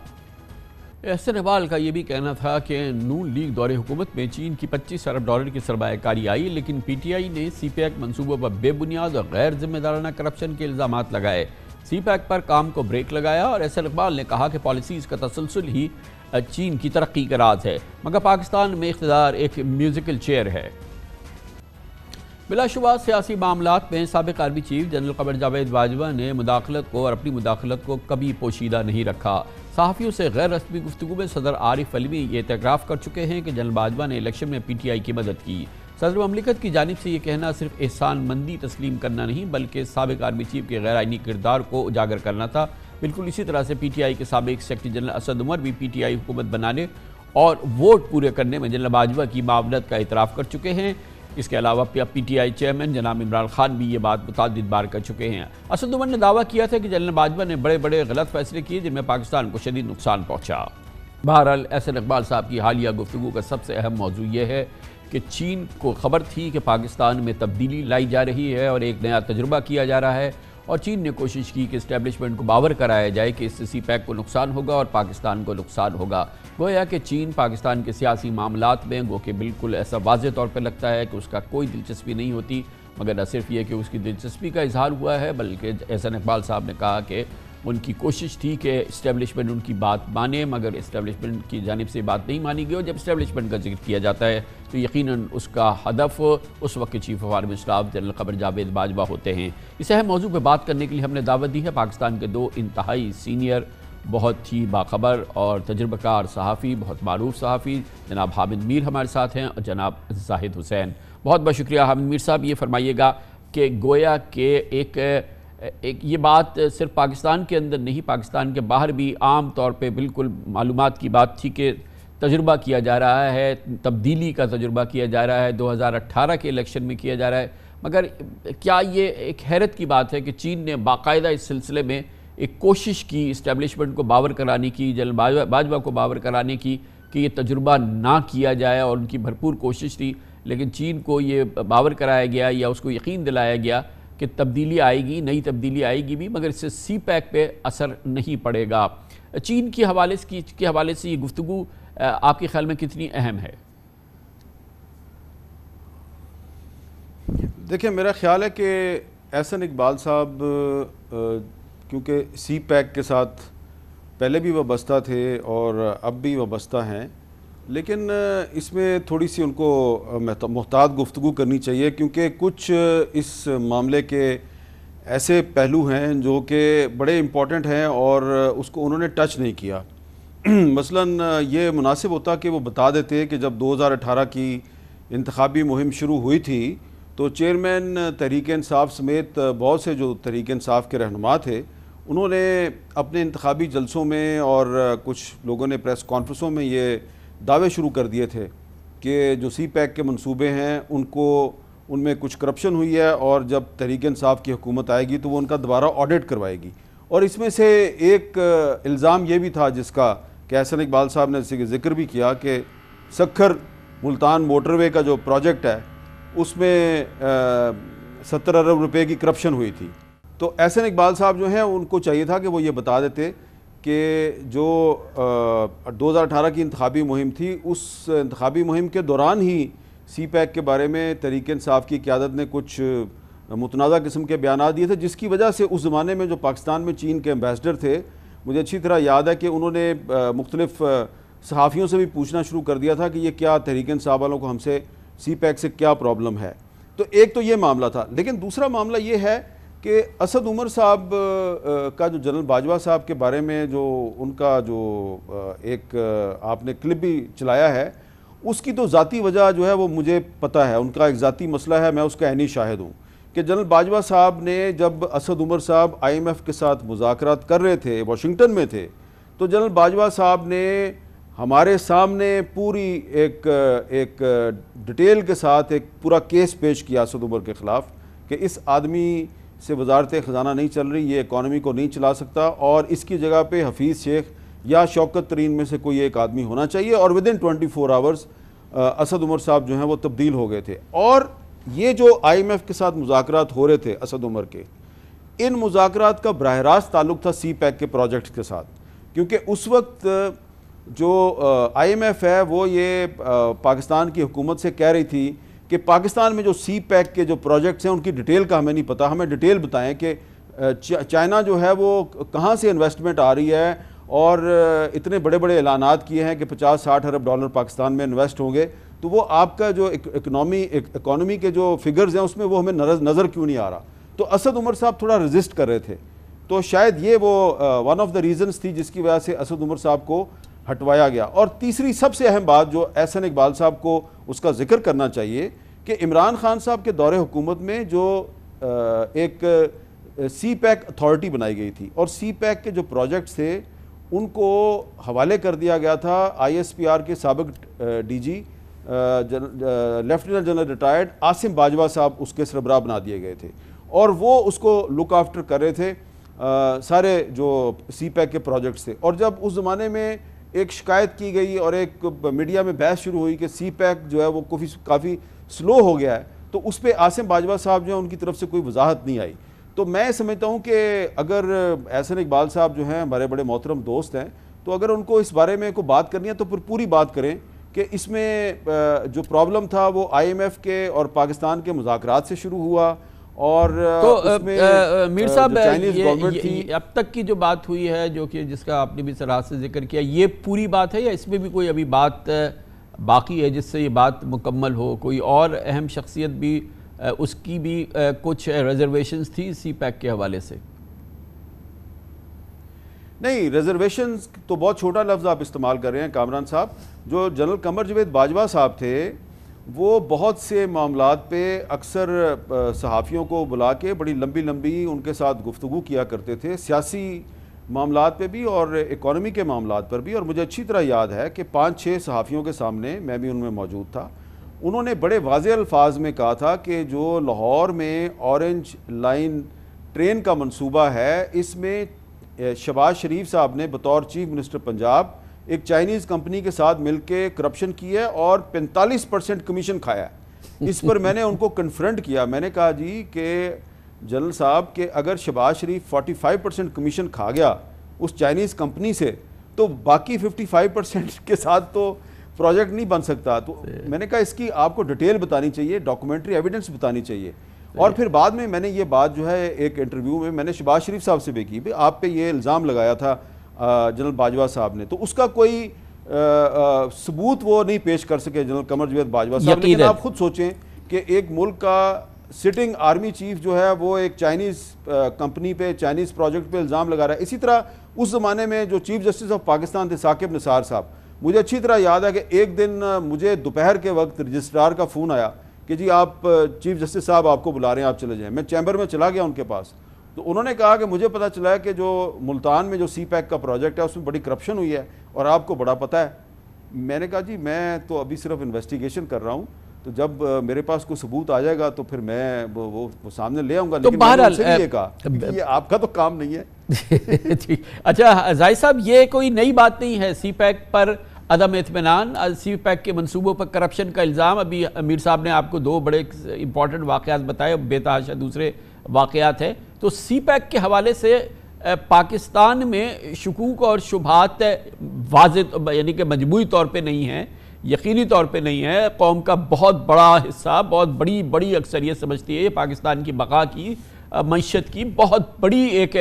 एहसन अबाल का ये भी कहना था कि नून लीग दौरे हुकूमत में चीन की पच्चीस अरब डॉलर की सरमाकारी आई लेकिन पी टी आई ने सी पैक मनसूबों पर बेबुनियाद और गैर जिम्मेदाराना करप्शन के इल्ज़ाम लगाए सी पैक पर काम को ब्रेक लगाया और एहसन अकबाल ने कहा कि पॉलिसीज़ का तसलसल ही चीन की तरक्की का राज है मगर पाकिस्तान में इकतदार एक म्यूज़िकल चेयर है बिलाशुबा सियासी मामला में सबक army chief general Qamar Javed Bajwa ने मुदाखलत को और अपनी मुदाखलत को कभी पोशीदा नहीं रखा सहाफ़ियों से गैर रस्मी गुफ्तु में सदर आरिफ अलवी ये एतराफ़ कर चुके हैं कि जनरल बाजवा ने इलेक्शन में पी टी आई की मदद की सदर ममलिकत की जानब से ये कहना सिर्फ एहसान मंदी तस्लीम करना नहीं बल्कि सबक आर्मी चीफ के गैर आइनी किरदार को उजागर करना था बिल्कुल इसी तरह से पी टी आई के सबक सेक्रटरी जनरल असद उमर भी पी टी आई हुकूमत बनाने और वोट पूरे करने में जनरल बाजवा की मामलत का इतराफ़ कर चुके हैं इसके अलावा पीटीआई चेयरमैन जनाब इमरान खान भी ये बात मुतद बार कर चुके हैं असद उमर ने दावा किया था कि जनरल बाजवा ने बड़े बड़े गलत फैसले किए जिनमें पाकिस्तान को शदीद नुकसान पहुँचा बहरहाल एस एन इकबाल साहब की हालिया गुफ्तु का सबसे अहम मौजू यह है कि चीन को खबर थी कि पाकिस्तान में तब्दीली लाई जा रही है और एक नया तजुर्बा किया जा रहा है और चीन ने कोशिश की कि इस्टेबलिशमेंट को बावर कराया जाए कि इससे सी पैक को नुकसान होगा और पाकिस्तान को नुकसान होगा गोया कि चीन पाकिस्तान के सियासी मामला में गो के बिल्कुल ऐसा वाज तौर पर लगता है कि उसका कोई दिलचस्पी नहीं होती मगर न सिर्फ ये कि उसकी दिलचस्पी का इजहार हुआ है बल्कि एहसन इकबाल साहब ने कहा कि उनकी कोशिश थी कि इस्टेबलिशमेंट उनकी बात माने मगर इस्टेबलिशमेंट की जानब से बात नहीं मानी गई और जब इस्टेबलिशमेंट का जिक्र किया जाता है तो यकीन उसका हदफ उस वक्त के chief of army staff general ख़बर जावेद बाजवा होते हैं इस अहम मौजू पर बात करने के लिए हमने दावत दी है पाकिस्तान के दो इंतहाई सीनियर बहुत ही बाखबर और तजर्बकार सहाफ़ी बहुत मरूफ सहाफ़ी जनाब हामिद मीर हमारे साथ हैं और जनाब जाहिद हुसैन बहुत बहुत शुक्रिया हामिद मीर साहब ये फरमाइएगा कि गोया के एक एक ये बात सिर्फ पाकिस्तान के अंदर नहीं पाकिस्तान के बाहर भी आम तौर पे बिल्कुल मालूम की बात थी कि तजुर्बा किया जा रहा है तब्दीली का तजुर्बा किया जा रहा है 2018 के इलेक्शन में किया जा रहा है मगर क्या ये एक हैरत की बात है कि चीन ने बाकायदा इस सिलसिले में एक कोशिश की इस्टेब्लिशमेंट को बावर कराने की जनरल बाजवा, बाजवा को बावर कराने की कि ये तजुर्बा ना किया जाए और उनकी भरपूर कोशिश थी लेकिन चीन को ये बावर कराया गया या उसको यकीन दिलाया गया कि तब्दीली आएगी नई तब्दीली आएगी भी मगर इससे सी पैक पर असर नहीं पड़ेगा चीन के हवाले से के हवाले से ये गुफ्तु आपके ख्याल में कितनी अहम है देखिए मेरा ख्याल है कि एहसन इकबाल साहब क्योंकि सी पैक के साथ पहले भी वस्ता थे और अब भी वबस्ता हैं लेकिन इसमें थोड़ी सी उनको मोहताद गुफ्तु करनी चाहिए क्योंकि कुछ इस मामले के ऐसे पहलू हैं जो कि बड़े इम्पॉटेंट हैं और उसको उन्होंने टच नहीं किया मसलन ये मुनासिब होता कि वो बता देते कि जब 2018 की इंतबी मुहिम शुरू हुई थी तो चेयरमैन तहरीक साफ़ समेत बहुत से जो तहरीक इंसाफ के रहनुमा थे उन्होंने अपने इंतबी जलसों में और कुछ लोगों ने प्रेस कॉन्फ्रेंसों में ये दावे शुरू कर दिए थे कि जो सी पैक के मनसूबे हैं उनको उनमें कुछ करप्शन हुई है और जब तहरीक इंसाफ की हुकूमत आएगी तो वो उनका दोबारा ऑडिट करवाएगी और इसमें से एक इल्ज़ाम ये भी था जिसका कि इकबाल साहब ने इसी जिक्र भी किया कि सखर मुल्तान मोटरवे का जो प्रोजेक्ट है उसमें सत्तर अरब रुपए की करप्शन हुई थी तो एहसन इकबाल साहब जो हैं उनको चाहिए था कि वो ये बता देते कि जो दो हज़ार अठारह की इंतबी मुहिम थी उस इंतबी मुहिम के दौरान ही सी पैक के बारे में तरीक इंसाफ की क्यादत ने कुछ मतनाज़ा किस्म के बयान दिए थे जिसकी वजह से उस ज़माने में जो पाकिस्तान में चीन के एम्बेसडर थे मुझे अच्छी तरह याद है कि उन्होंने मुख्तलिफ सहाफ़ियों से भी पूछना शुरू कर दिया था कि ये क्या तहरीक साहब वालों को हमसे सी पैक से क्या प्रॉब्लम है तो एक तो ये मामला था लेकिन दूसरा मामला ये है कि असद उमर साहब का जो जनरल बाजवा साहब के बारे में जो उनका जो एक आपने क्लिप भी चलाया है उसकी तो ज़ाती वजह जो है वो मुझे पता है उनका एक ज़ाती मसला है मैं उसका ऐनी शाहिद हूँ कि जनरल बाजवा साहब ने जब असद उमर साहब आईएमएफ के साथ मुजाकर कर रहे थे वाशिंगटन में थे तो जनरल बाजवा साहब ने हमारे सामने पूरी एक एक डिटेल के साथ एक पूरा केस पेश किया असद उमर के ख़िलाफ़ कि इस आदमी से वजारत ख़जाना नहीं चल रही ये इकानमी को नहीं चला सकता और इसकी जगह पर हफीज़ शेख या शौकत तरीन में से कोई एक आदमी होना चाहिए और within twenty four hours Asad Umar साहब जो हैं वो तब्दील हो गए थे और ये जो आई एम एफ़ के साथ मुजाकर हो रहे थे असद उमर के इन मुजाकर का बरह रास्त ताल्लुक था सी पैक e के प्रोजेक्ट के साथ क्योंकि उस वक्त जो आई एम एफ़ है वो ये पाकिस्तान की हुकूमत से कह रही थी कि पाकिस्तान में जो सी पैक के जो प्रोजेक्ट्स हैं उनकी डिटेल का हमें नहीं पता हमें डिटेल बताएं कि चाइना जो है वो कहाँ से इन्वेस्टमेंट आ रही है और इतने बड़े बड़े ऐलानात किए हैं कि पचास साठ अरब डॉलर पाकिस्तान में इन्वेस्ट होंगे तो वो आपका जो इकनॉमी इकोनॉमी के जो फिगर्स हैं उसमें वो हमें नज़र क्यों नहीं आ रहा तो असद उमर साहब थोड़ा रजिस्ट कर रहे थे तो शायद ये वो वन ऑफ द रीजंस थी जिसकी वजह से असद उमर साहब को हटवाया गया और तीसरी सबसे अहम बात जो एहसन इकबाल साहब को उसका जिक्र करना चाहिए कि इमरान खान साहब के दौर हुकूमत में जो एक सी पैक अथॉरिटी बनाई गई थी और सी पैक के जो प्रोजेक्ट्स थे उनको हवाले कर दिया गया था आई एस पी आर के सबक D G lieutenant general retired Asim Bajwa साहब उसके सरबराह बना दिए गए थे और वो उसको लुक आफ्टर कर रहे थे आ, सारे जो सी पैक के प्रोजेक्ट्स थे और जब उस ज़माने में एक शिकायत की गई और एक मीडिया में बहस शुरू हुई कि सी पैक जो है वो काफ़ी काफ़ी स्लो हो गया है तो उस पर आसिम बाजवा साहब जो है उनकी तरफ से कोई वजाहत नहीं आई तो मैं समझता हूँ कि अगर एहसन इकबाल साहब जो हैं हमारे बड़े मोहतरम दोस्त हैं तो अगर उनको इस बारे में कोई बात करनी है तो फिर पूरी बात करें कि इसमें जो प्रॉब्लम था वो आईएमएफ के और पाकिस्तान के मुजात से शुरू हुआ और तो मीर साहब अब तक की जो बात हुई है जो कि जिसका आपने भी सराह से जिक्र किया ये पूरी बात है या इसमें भी कोई अभी बात बाकी है जिससे ये बात मुकम्मल हो कोई और अहम शख्सियत भी उसकी भी कुछ रिजर्वेशन थी सी पैक के हवाले से नहीं रिजर्वेशन तो बहुत छोटा लफ्ज़ आप इस्तेमाल कर रहे हैं कामरान साहब जो जनरल कमर जवेद बाजवा साहब थे वो बहुत से मामला पे अक्सर सहाफ़ियों को बुला के बड़ी लंबी लंबी उनके साथ गुफ्तु किया करते थे सियासी मामला पे भी और इकॉनमी के मामला पर भी और मुझे अच्छी तरह याद है कि पाँच छः सहाफ़ियों के सामने मैं भी उनमें मौजूद था उन्होंने बड़े वाज अल्फाज में कहा था कि जो लाहौर में औरेंज लाइन ट्रेन का मनसूबा है इसमें शबाज शरीफ साहब ने बतौर चीफ मिनिस्टर पंजाब एक चाइनीज़ कंपनी के साथ मिलके करप्शन की है और 45 परसेंट कमीशन खाया है इस पर मैंने उनको कन्फ्रंट किया मैंने कहा जी कि जनरल साहब के अगर शबाज शरीफ 45 परसेंट कमीशन खा गया उस चाइनीज़ कंपनी से तो बाकी 55 परसेंट के साथ तो प्रोजेक्ट नहीं बन सकता तो मैंने कहा इसकी आपको डिटेल बतानी चाहिए डॉक्यूमेंट्री एविडेंस बतानी चाहिए और फिर बाद में मैंने ये बात जो है एक इंटरव्यू में मैंने शबाज शरीफ साहब से भी की भाई आप पे ये इल्ज़ाम लगाया था जनरल बाजवा साहब ने तो उसका कोई आ, आ, सबूत वो नहीं पेश कर सके जनरल कमर जवेद बाजवा साहब लेकिन आप खुद सोचें कि एक मुल्क का सिटिंग आर्मी चीफ जो है वो एक चाइनीज़ कंपनी पे चाइनीज़ प्रोजेक्ट पे इल्ज़ाम लगा रहा है इसी तरह उस ज़माने में जो चीफ जस्टिस ऑफ पाकिस्तान थे साकिब निसार साहब मुझे अच्छी तरह याद है कि एक दिन मुझे दोपहर के वक्त रजिस्ट्रार का फ़ोन आया कि जी आप चीफ जस्टिस साहब आपको बुला रहे हैं आप चले जाएँ मैं चैम्बर में चला गया उनके पास तो उन्होंने कहा कि मुझे पता चला कि जो मुल्तान में जो सी पैक का प्रोजेक्ट है उसमें बड़ी करप्शन हुई है और आपको बड़ा पता है मैंने कहा जी मैं तो अभी सिर्फ इन्वेस्टिगेशन कर रहा हूँ तो जब मेरे पास कोई सबूत आ जाएगा तो फिर मैं वो वो, वो सामने ले आऊँगा तो ये कहा ये आपका तो काम नहीं है जी अच्छा जाहिर साहब ये कोई नई बात नहीं है सी पैक पर अदम इतमान सी पैक के मनसूबों पर करप्शन का इल्ज़ाम अभी अमीर साहब ने आपको दो बड़े इंपॉर्टेंट वाक़ात बताए बेतहाशा दूसरे वाकयात है तो सी पैक के हवाले से पाकिस्तान में शकूक और शुभात वाज यानी कि मजमू तौर पर नहीं है यकीनी तौर पर नहीं है कौम का बहुत बड़ा हिस्सा बहुत बड़ी बड़ी अक्सरियत समझती है पाकिस्तान की बका की मीशत की बहुत बड़ी एक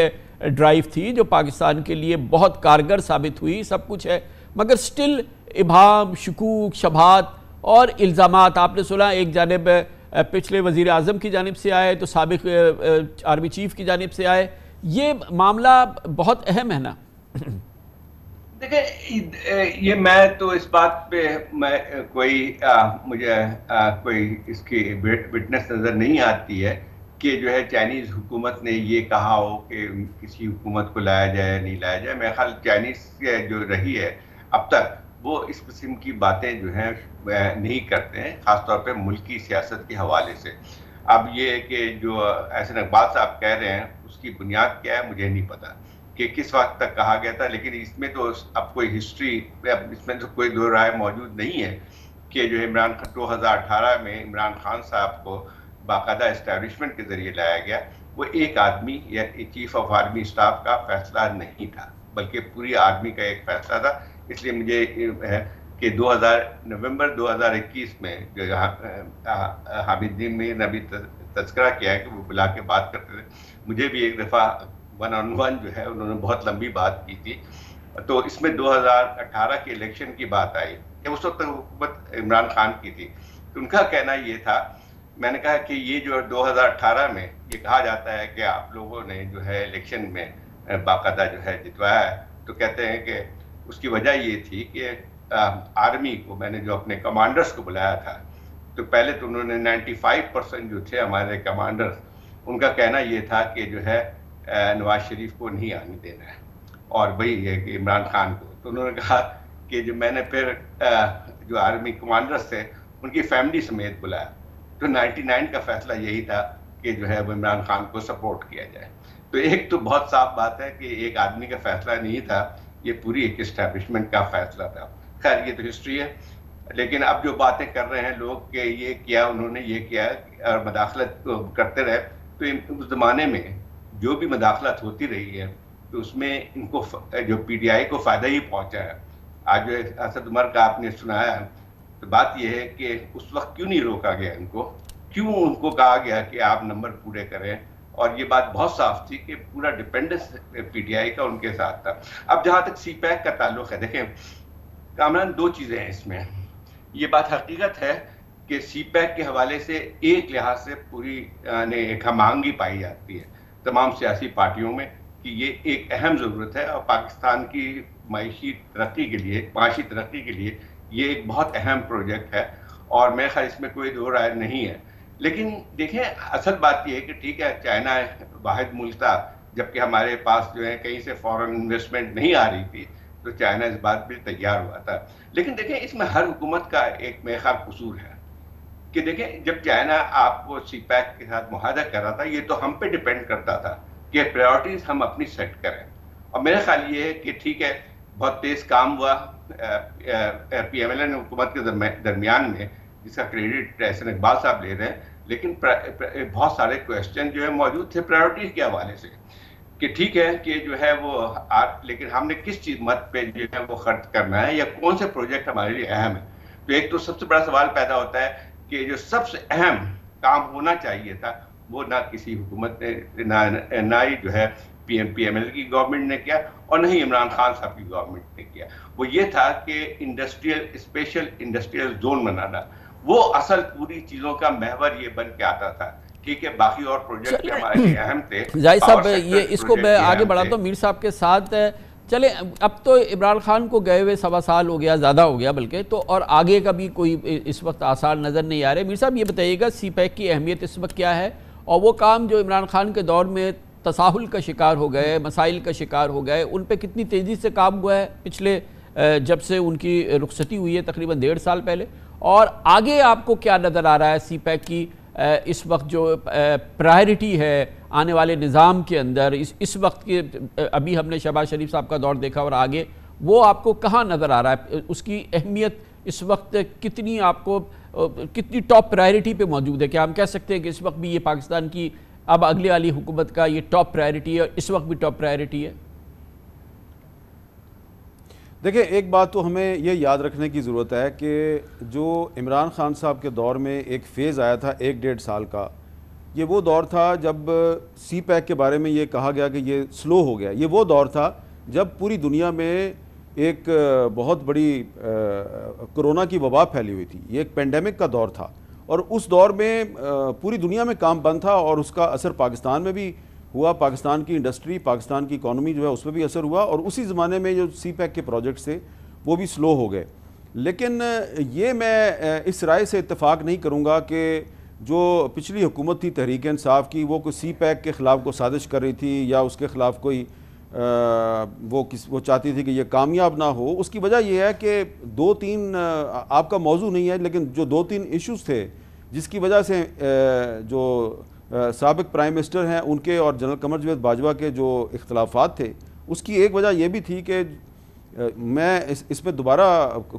ड्राइव थी जो पाकिस्तान के लिए बहुत कारगर साबित हुई सब कुछ है मगर स्टिल इबाम शकूक शबात और इल्ज़ाम आपने सुना एक जानब पिछले वज़ी अजम की जानब से आए तो सबक आर्मी चीफ की जानब से आए ये मामला बहुत अहम है ना देखिए ये मैं तो इस बात पे मैं कोई आ, मुझे आ, कोई इसकी विटनेस नज़र नहीं आती है कि जो है चाइनीज़ हुकूमत ने ये कहा हो कि किसी हुकूमत को लाया जाए नहीं लाया जाए मेरा ख्याल चाइनीज़ जो रही है अब तक वो इस किस्म की बातें जो हैं नहीं करते हैं ख़ासतौर पर मुल्की सियासत के हवाले से अब ये कि जो ऐसा इकबाल साहब कह रहे हैं उसकी बुनियाद क्या है मुझे नहीं पता कि किस वक्त तक कहा गया था लेकिन इसमें तो अब कोई हिस्ट्री अब इसमें तो कोई दो राय मौजूद नहीं है कि जो इमरान खान दो हज़ार अठारह में इमरान खान साहब को बाकायदा इस्टेबलिशमेंट के ज़रिए लाया गया वो एक आदमी या चीफ ऑफ आर्मी स्टाफ का फैसला नहीं था बल्कि पूरी आर्मी का एक फैसला था इसलिए मुझे है कि 2000 नवंबर 2021 में हामिदी में अभी तस्करा किया है कि वो बुला के बात करते थे मुझे भी एक दफ़ा वन ऑन वन जो है उन्होंने बहुत लंबी बात की थी तो इसमें 2018 के इलेक्शन की बात आई उस वक्त हुकूमत इमरान खान की थी तो उनका कहना ये था मैंने कहा कि ये जो 2018 में ये कहा जाता है कि आप लोगों ने जो है इलेक्शन में बाकायदा जो है जितवाया है तो कहते हैं कि उसकी वजह ये थी कि आर्मी को मैंने जो अपने कमांडर्स को बुलाया था तो पहले तो उन्होंने 95 परसेंट जो थे हमारे कमांडर्स उनका कहना ये था कि जो है नवाज शरीफ को नहीं आने देना है और भाई है कि इमरान खान को तो उन्होंने कहा कि जो मैंने फिर जो आर्मी कमांडर्स थे उनकी फैमिली समेत बुलाया तो 99 का फैसला यही था कि जो है वो इमरान खान को सपोर्ट किया जाए तो एक तो बहुत साफ बात है कि एक आदमी का फैसला नहीं था ये पूरी एक इस्टेब्लिशमेंट का फैसला था खैर ये तो हिस्ट्री है लेकिन अब जो बातें कर रहे हैं लोग के ये किया उन्होंने ये किया और मदाखलत करते रहे तो उस ज़माने में जो भी मदाखलत होती रही है तो उसमें इनको जो पीडीआई को फ़ायदा ही पहुंचा है आज जो असद उमर का आपने सुनाया तो बात यह है कि उस वक्त क्यों नहीं रोका गया इनको क्यों उनको कहा गया कि आप नंबर पूरे करें और ये बात बहुत साफ थी कि पूरा डिपेंडेंस पीटीआई का उनके साथ था अब जहाँ तक सी पैक का ताल्लुक है देखें कामरान दो चीज़ें हैं इसमें ये बात हकीकत है कि सी पैक के हवाले से एक लिहाज से पूरी ने एक हमांगी पाई जाती है तमाम सियासी पार्टियों में कि ये एक अहम ज़रूरत है और पाकिस्तान की माशी तरक्की के लिए माशी तरक्की के लिए ये एक बहुत अहम प्रोजेक्ट है और मेरे ख्याल इसमें कोई दो राय नहीं है लेकिन देखें असल बात यह है कि ठीक है चाइना वाद मुल्क था जबकि हमारे पास जो है कहीं से फॉरेन इन्वेस्टमेंट नहीं आ रही थी तो चाइना इस बात पर तैयार हुआ था लेकिन देखें इसमें हर हुकूमत का एक मेखा कसूर है कि देखें जब चाइना आपको सी पैक के साथ मुहदा कर रहा था ये तो हम पे डिपेंड करता था कि प्रायोरिटीज हम अपनी सेट करें और मेरा ख्याल ये है कि ठीक है बहुत तेज काम हुआ पी एम एल एन हुकूमत के दरमियान में जिसका क्रेडिट एहसन इकबाल साहब ले रहे हैं लेकिन बहुत सारे क्वेश्चन जो है मौजूद थे प्रायोरिटीज के हवाले से कि ठीक है कि जो है वो आ, लेकिन हमने किस चीज मत पे जो है वो खर्च करना है या कौन से प्रोजेक्ट हमारे लिए अहम है तो एक तो सबसे बड़ा सवाल पैदा होता है कि जो सबसे अहम काम होना चाहिए था वो ना किसी हुकूमत ने ना ना ही जो है P M P M L की गवर्नमेंट ने किया और ही इमरान खान साहब की गवर्नमेंट ने किया वो ये था कि इंडस्ट्रियल स्पेशल इंडस्ट्रियल जोन बनाना वो असल पूरी चीजों का महवर ये बन के आता था ठीक है बाकी और प्रोजेक्ट हमारे अहम थे जाहिर साहब ये इसको मैं आगे बढ़ाता हूँ मीर साहब के साथ चले अब तो इमरान खान को गए हुए सवा साल हो गया ज़्यादा हो गया बल्कि तो और आगे का भी कोई इस वक्त आसार नज़र नहीं आ रहे मीर साहब ये बताइएगा सी पैक की अहमियत इस वक्त क्या है और वो काम जो इमरान खान के दौर में तसाहुल का शिकार हो गए मसाइल का शिकार हो गए उन पर कितनी तेज़ी से काम हुआ है पिछले जब से उनकी रुखसती हुई है तकरीबन डेढ़ साल पहले और आगे आपको क्या नज़र आ रहा है सी पैक e की इस वक्त जो प्रायोरिटी है आने वाले निज़ाम के अंदर इस इस वक्त के अभी हमने शहबाज शरीफ साहब का दौर देखा और आगे वो आपको कहाँ नज़र आ रहा है उसकी अहमियत इस वक्त कितनी आपको कितनी टॉप प्रायोरिटी पे मौजूद है क्या हम कह सकते हैं कि इस वक्त भी ये पाकिस्तान की अब अगले वाली हुकूमत का ये टॉप प्रायोरिटी है और इस वक्त भी टॉप प्रायोरिटी है देखिए एक बात तो हमें ये याद रखने की ज़रूरत है कि जो इमरान खान साहब के दौर में एक फ़ेज़ आया था एक डेढ़ साल का ये वो दौर था जब सी पैक के बारे में ये कहा गया कि ये स्लो हो गया ये वो दौर था जब पूरी दुनिया में एक बहुत बड़ी कोरोना की वबा फैली हुई थी ये एक पेंडेमिक का दौर था और उस दौर में पूरी दुनिया में काम बंद था और उसका असर पाकिस्तान में भी हुआ पाकिस्तान की इंडस्ट्री पाकिस्तान की इकानमी जो है उस पर भी असर हुआ और उसी ज़माने में जो सी पैक के प्रोजेक्ट्स थे वो भी स्लो हो गए लेकिन ये मैं इस राय से इतफाक़ नहीं करूँगा कि जो पिछली हुकूमत थी तहरीक इंसाफ की वो कोई सी पैक के ख़िलाफ़ को साजिश कर रही थी या उसके ख़िलाफ़ कोई आ, वो किस वो चाहती थी कि ये कामयाब ना हो उसकी वजह यह है कि दो तीन आपका मौजू नहीं है लेकिन जो दो तीन इश्यूज़ थे जिसकी वजह से जो सबक प्राइम मिनिस्टर हैं उनके और जनरल कमर जवेद बाजवा के जो इख्तलाफा थे उसकी एक वजह यह भी थी कि मैं इस इसमें दोबारा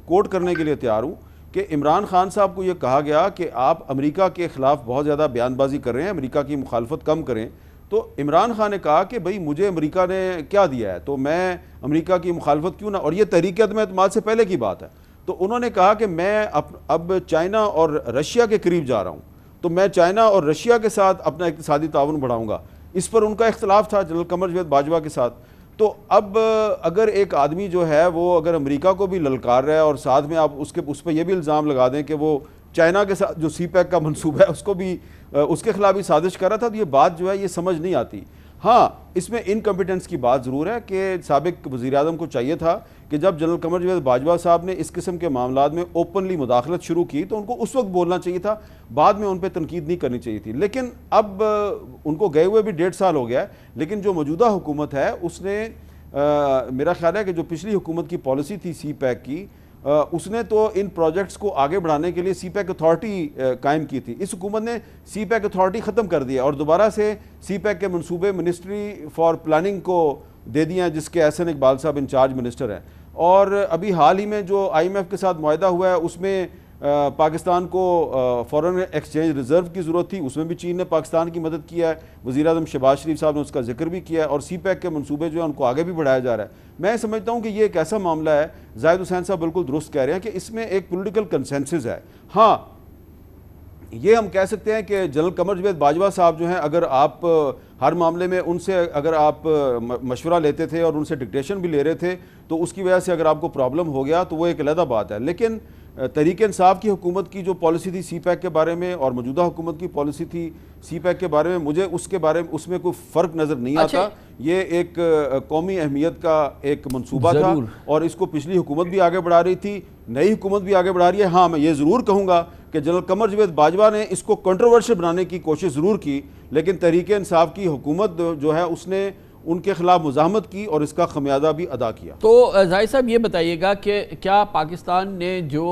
कोट करने के लिए तैयार हूँ कि इमरान खान साहब को यह कहा गया कि आप अमेरिका के ख़िलाफ़ बहुत ज़्यादा बयानबाजी कर रहे हैं अमेरिका की मुखालफत कम करें तो इमरान खान ने कहा कि भाई मुझे अमेरिका ने क्या दिया है तो मैं अमेरिका की मुखालफत क्यों ना और ये तहरीक अदम अतमाद तो से पहले की बात है तो उन्होंने कहा कि मैं अब अब चाइना और रशिया के करीब जा रहा हूँ तो मैं चाइना और रशिया के साथ अपना इकतदी ताउन बढ़ाऊँगा इस पर उनका इख्तलाफ था जनरल कमर जवेद बाजवा के साथ तो अब अगर एक आदमी जो है वो अगर अमेरिका को भी ललकार रहा है और साथ में आप उसके उस पर यह भी इल्ज़ाम लगा दें कि वो चाइना के साथ जो सी पैक का मनसूबा है उसको भी उसके खिलाफ भी साजिश कर रहा था तो ये बात जो है ये समझ नहीं आती हाँ इसमें इनकम्पिटेंस की बात ज़रूर है कि सबक वज़ी अजम को चाहिए था कि जब जनरल कमर जवेद बाजवा साहब ने इस किस्म के मामला में ओपनली मुदाखलत शुरू की तो उनको उस वक्त बोलना चाहिए था बाद में उन पर तनकीद नहीं करनी चाहिए थी लेकिन अब उनको गए हुए भी डेढ़ साल हो गया है लेकिन जो मौजूदा हुकूमत है उसने आ, मेरा ख्याल है कि जो पिछली हुकूमत की पॉलिसी थी सी पैक की आ, उसने तो इन प्रोजेक्ट्स को आगे बढ़ाने के लिए सी पैक अथॉरिटी कायम की थी इस हुकूमत ने सी पैक अथॉरिटी ख़त्म कर दिया और दोबारा से सी पैक के मनसूबे मिनिस्ट्री फॉर प्लानिंग को दे दिया जिसके जिसके एहसन इकबाल साहब इंचार्ज मिनिस्टर हैं और अभी हाल ही में जो आईएमएफ के साथ माहा हुआ है उसमें पाकिस्तान को फॉरेन एक्सचेंज रिजर्व की ज़रूरत थी उसमें भी चीन ने पाकिस्तान की मदद किया है वज़ी अजम शहबाज शरीफ साहब ने उसका जिक्र भी किया है और सी पैक e के मनसूबे जो है उनको आगे भी बढ़ाया जा रहा है मैं समझता हूँ कि ये एक ऐसा मामला है जाहिद हुसैन साहब बिल्कुल दुरुस्त कह रहे हैं कि इसमें एक पोलिटिकल कंसेंसिस है हाँ ये हम कह सकते हैं कि जनरल कमर जवेद बाजवा साहब जो हैं अगर आप हर मामले में उनसे अगर आप मशवरा लेते थे और उनसे डिक्टेशन भी ले रहे थे तो उसकी वजह से अगर आपको प्रॉब्लम हो गया तो वो एक अलहदा बात है लेकिन तरीक इंसाफ की हुकूमत की जो पॉलिसी थी सी पैक के बारे में और मौजूदा हुकूमत की पॉलिसी थी सी पैक के बारे में मुझे उसके बारे में उसमें कोई फ़र्क नज़र नहीं अच्छा। आता ये एक कौमी अहमियत का एक मनसूबा था और इसको पिछली हुकूमत भी आगे बढ़ा रही थी नई हुकूमत भी आगे बढ़ा रही है हाँ मैं ये ज़रूर कहूँगा कि जनरल कमर जवेद बाजवा ने इसको कंट्रोवर्शियल बनाने की कोशिश ज़रूर की लेकिन तहरीक इंसाफ की हुकूमत जो है उसने उनके खिलाफ मुजामत की और इसका खमियाजा भी अदा किया तो जाहिर साहब ये बताइएगा कि क्या पाकिस्तान ने जो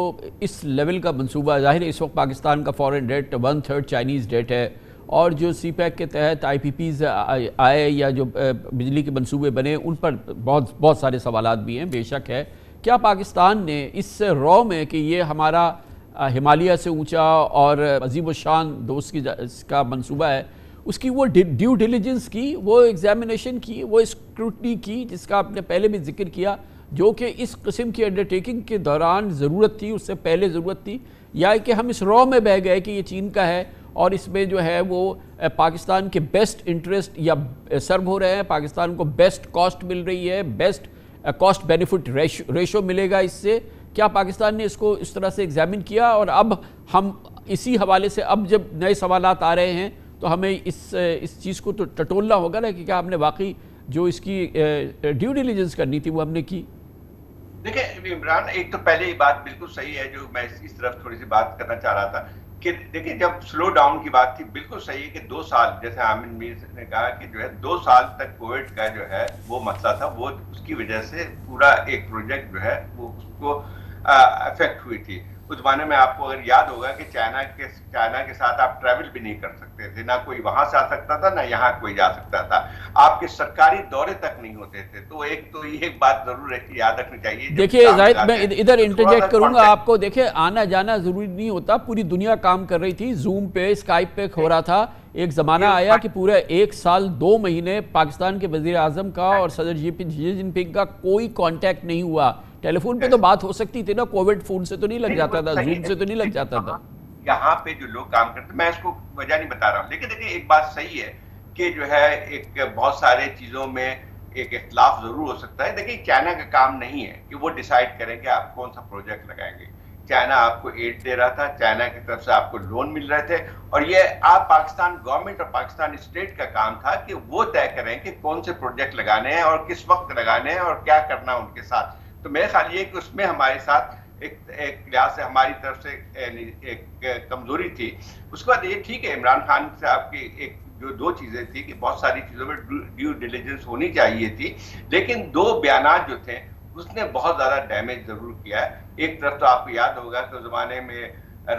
इस लेवल का मनसूबा जाहिर है इस वक्त पाकिस्तान का foreign debt one third Chinese debt है और जो सी पैक के तहत आई पी पी आए या जो बिजली के मनसूबे बने उन पर बहुत बहुत सारे सवाल भी हैं बेशक है क्या पाकिस्तान ने इस रॉ में कि ये हमारा हिमालय से ऊंचा और अजीब शान दोस्त की का मनसूबा है उसकी वो ड्यू डिलीजेंस की वो एग्जामिनेशन की वो स्क्रूटनी की जिसका आपने पहले भी जिक्र किया जो कि इस कस्म की अंडरटेकिंग के दौरान ज़रूरत थी उससे पहले ज़रूरत थी या कि हम इस रॉ में बह गए कि ये चीन का है और इसमें जो है वो पाकिस्तान के बेस्ट इंटरेस्ट या सर्व हो रहे हैं पाकिस्तान को बेस्ट कॉस्ट मिल रही है बेस्ट कॉस्ट बेनिफिट रेशो मिलेगा इससे क्या पाकिस्तान ने इसको इस तरह से एग्जामिन किया और अब हम इसी हवाले से अब जब नए सवाल आ रहे हैं तो हमें इस इस चीज़ को तो टटोलना होगा ना कि क्या आपने वाकई जो इसकी ड्यू डिलीजेंस करनी थी वो हमने की देखिए इमरान एक तो पहले ये बात बिल्कुल सही है जो मैं इस तरफ थोड़ी सी बात करना चाह रहा था कि देखिए जब स्लो डाउन की बात थी बिल्कुल सही है कि दो साल जैसे आमिर मीर ने कहा कि जो है दो साल तक कोविड का जो है वो मसला था वो उसकी वजह से पूरा एक प्रोजेक्ट जो है वो उसको अफेक्ट हुई थी उस जमाने में आपको अगर याद होगा कि चाइना के चाइना के साथ आप ट्रैवल भी नहीं कर सकते थे ना कोई वहां से आ सकता था ना यहाँ कोई जा सकता था आपके सरकारी दौरे तक नहीं होते थे तो एक तो ये एक बात जरूर याद रखनी चाहिए देखिए जाहिर मैं इधर इंटरजेक्ट तो करूंगा आपको देखिए आना जाना जरूरी नहीं होता पूरी दुनिया काम कर रही थी जूम पे स्काइप पे हो रहा था एक ज़माना आया कि पूरे एक साल दो महीने पाकिस्तान के वजीर आजम का हाँ। और सदर जी जिनपिंग का कोई कांटेक्ट नहीं हुआ टेलीफोन पे तो बात हो सकती थी ना कोविड फोन से तो नहीं लग जाता था जूम से तो नहीं लग जाता था हाँ, यहाँ पे जो लोग काम करते मैं इसको वजह नहीं बता रहा हूँ लेकिन देखिए एक बात सही है कि जो है एक बहुत सारे चीजों में एक इख्तलाफ जरूर हो सकता है देखिए चाइना का काम नहीं है कि वो डिसाइड करें कि आप कौन सा प्रोजेक्ट लगाएंगे चाइना आपको एड दे रहा था चाइना की तरफ से आपको लोन मिल रहे थे और ये आप पाकिस्तान गवर्नमेंट और पाकिस्तान स्टेट का काम था कि वो तय करें कि कौन से प्रोजेक्ट लगाने हैं और किस वक्त लगाने हैं और क्या करना उनके साथ तो मेरे ख्याल ये कि उसमें हमारे साथ एक एक लिहाज से हमारी तरफ से एक, कमजोरी थी उसके बाद ये ठीक है इमरान खान साहब की एक जो दो चीजें थी कि बहुत सारी चीजों में ड्यू डिलीजेंस होनी चाहिए थी लेकिन दो बयान जो थे उसने बहुत ज्यादा डैमेज जरूर किया है एक तरफ तो आपको याद होगा कि जमाने में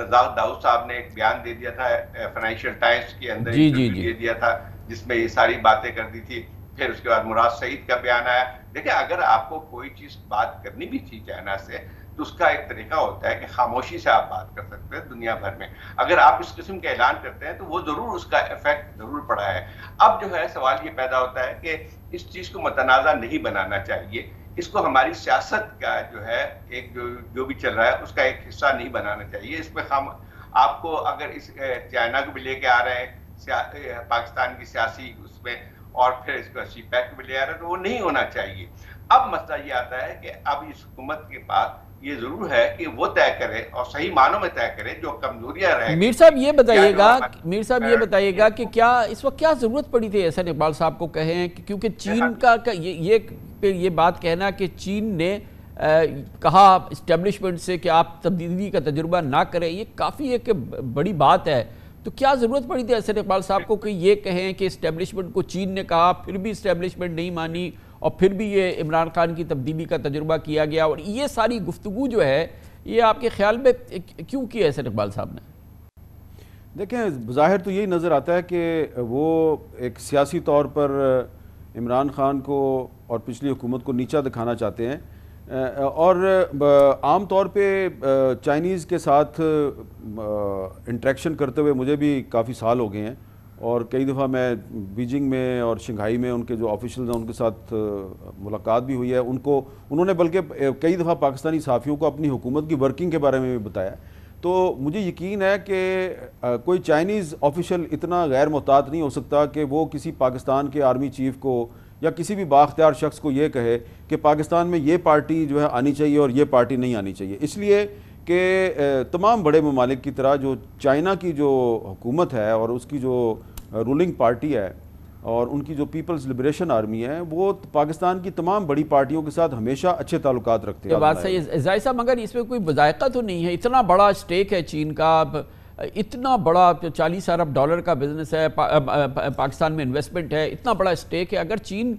रजाक दाऊद साहब ने एक बयान दे दिया था फाइनेंशियल टाइम्स के अंदर दे दिया था जिसमें ये सारी बातें कर दी थी फिर उसके बाद मुराद सईद का बयान आया देखिए अगर आपको कोई चीज़ बात करनी भी थी चाइना से तो उसका एक तरीका होता है कि खामोशी से आप बात कर सकते हैं दुनिया भर में अगर आप इस किस्म के ऐलान करते हैं तो वो ज़रूर उसका इफेक्ट ज़रूर पड़ा है अब जो है सवाल ये पैदा होता है कि इस चीज़ को मतनाज़ा नहीं बनाना चाहिए इसको हमारी सियासत का जो है एक जो जो भी चल रहा है उसका एक हिस्सा नहीं बनाना चाहिए इसमें हम आपको अगर इस चाइना को भी लेके आ रहे हैं पाकिस्तान की सियासी उसमें और फिर इसका सी पैक भी ले आ रहा है तो वो नहीं होना चाहिए अब मसला ये आता है कि अब इस हुकूमत के पास ये जरूर है कि वो तय करे और सही मानों में तय करे जो कमजोरियां रहे मीर साहब ये बताइएगा मीर साहब ये हाँ, बताइएगा कि तो- क्या इस वक्त क्या जरूरत पड़ी थी ऐसा इकबाल साहब को कहें क्योंकि हाँ। चीन का, ये ये ये बात कहना कि चीन ने आ, कहा इस्टेब्लिशमेंट से कि आप तब्दीली का तजुर्बा ना करें ये काफ़ी एक बड़ी बात है तो क्या ज़रूरत पड़ी थी असर इकबाल साहब को कि ये कहें कि इस्टेब्लिशमेंट को चीन ने कहा फिर भी इस्टेब्लिशमेंट नहीं मानी और फिर भी ये इमरान खान की तब्दीली का तजुर्बा किया गया और ये सारी गुफ्तु जो है ये आपके ख्याल में क्यों किया असर इकबाल साहब ने देखें ज़ाहिर तो यही नज़र आता है कि वो एक सियासी तौर पर इमरान खान को और पिछली हुकूमत को नीचा दिखाना चाहते हैं और आम तौर पे चाइनीज़ के साथ इंट्रैक्शन करते हुए मुझे भी काफ़ी साल हो गए हैं और कई दफ़ा मैं बीजिंग में और शंघाई में उनके जो ऑफिशल्स हैं उनके साथ मुलाकात भी हुई है उनको उन्होंने बल्कि कई दफ़ा पाकिस्तानी साफ़ियों को अपनी हुकूमत की वर्किंग के बारे में भी बताया तो मुझे यकीन है कि कोई चाइनीज़ ऑफिशल इतना गैर मुहतात नहीं हो सकता कि वो किसी पाकिस्तान के आर्मी चीफ़ को या किसी भी बाख्तियार शख्स को ये कहे कि पाकिस्तान में ये पार्टी जो है आनी चाहिए और ये पार्टी नहीं आनी चाहिए इसलिए कि तमाम बड़े ममालिक की तरह जो चाइना की जो हुकूमत है और उसकी जो रूलिंग पार्टी है और उनकी जो पीपल्स लिबरेशन आर्मी है वो पाकिस्तान की तमाम बड़ी पार्टियों के साथ हमेशा अच्छे ताल्लुक रखते हैं बात सही है जायसा मगर इसमें कोई बजायका तो नहीं है इतना बड़ा स्टेक है चीन का इतना बड़ा जो चालीस अरब डॉलर का बिजनेस है पा, पाकिस्तान में इन्वेस्टमेंट है इतना बड़ा स्टेक है अगर चीन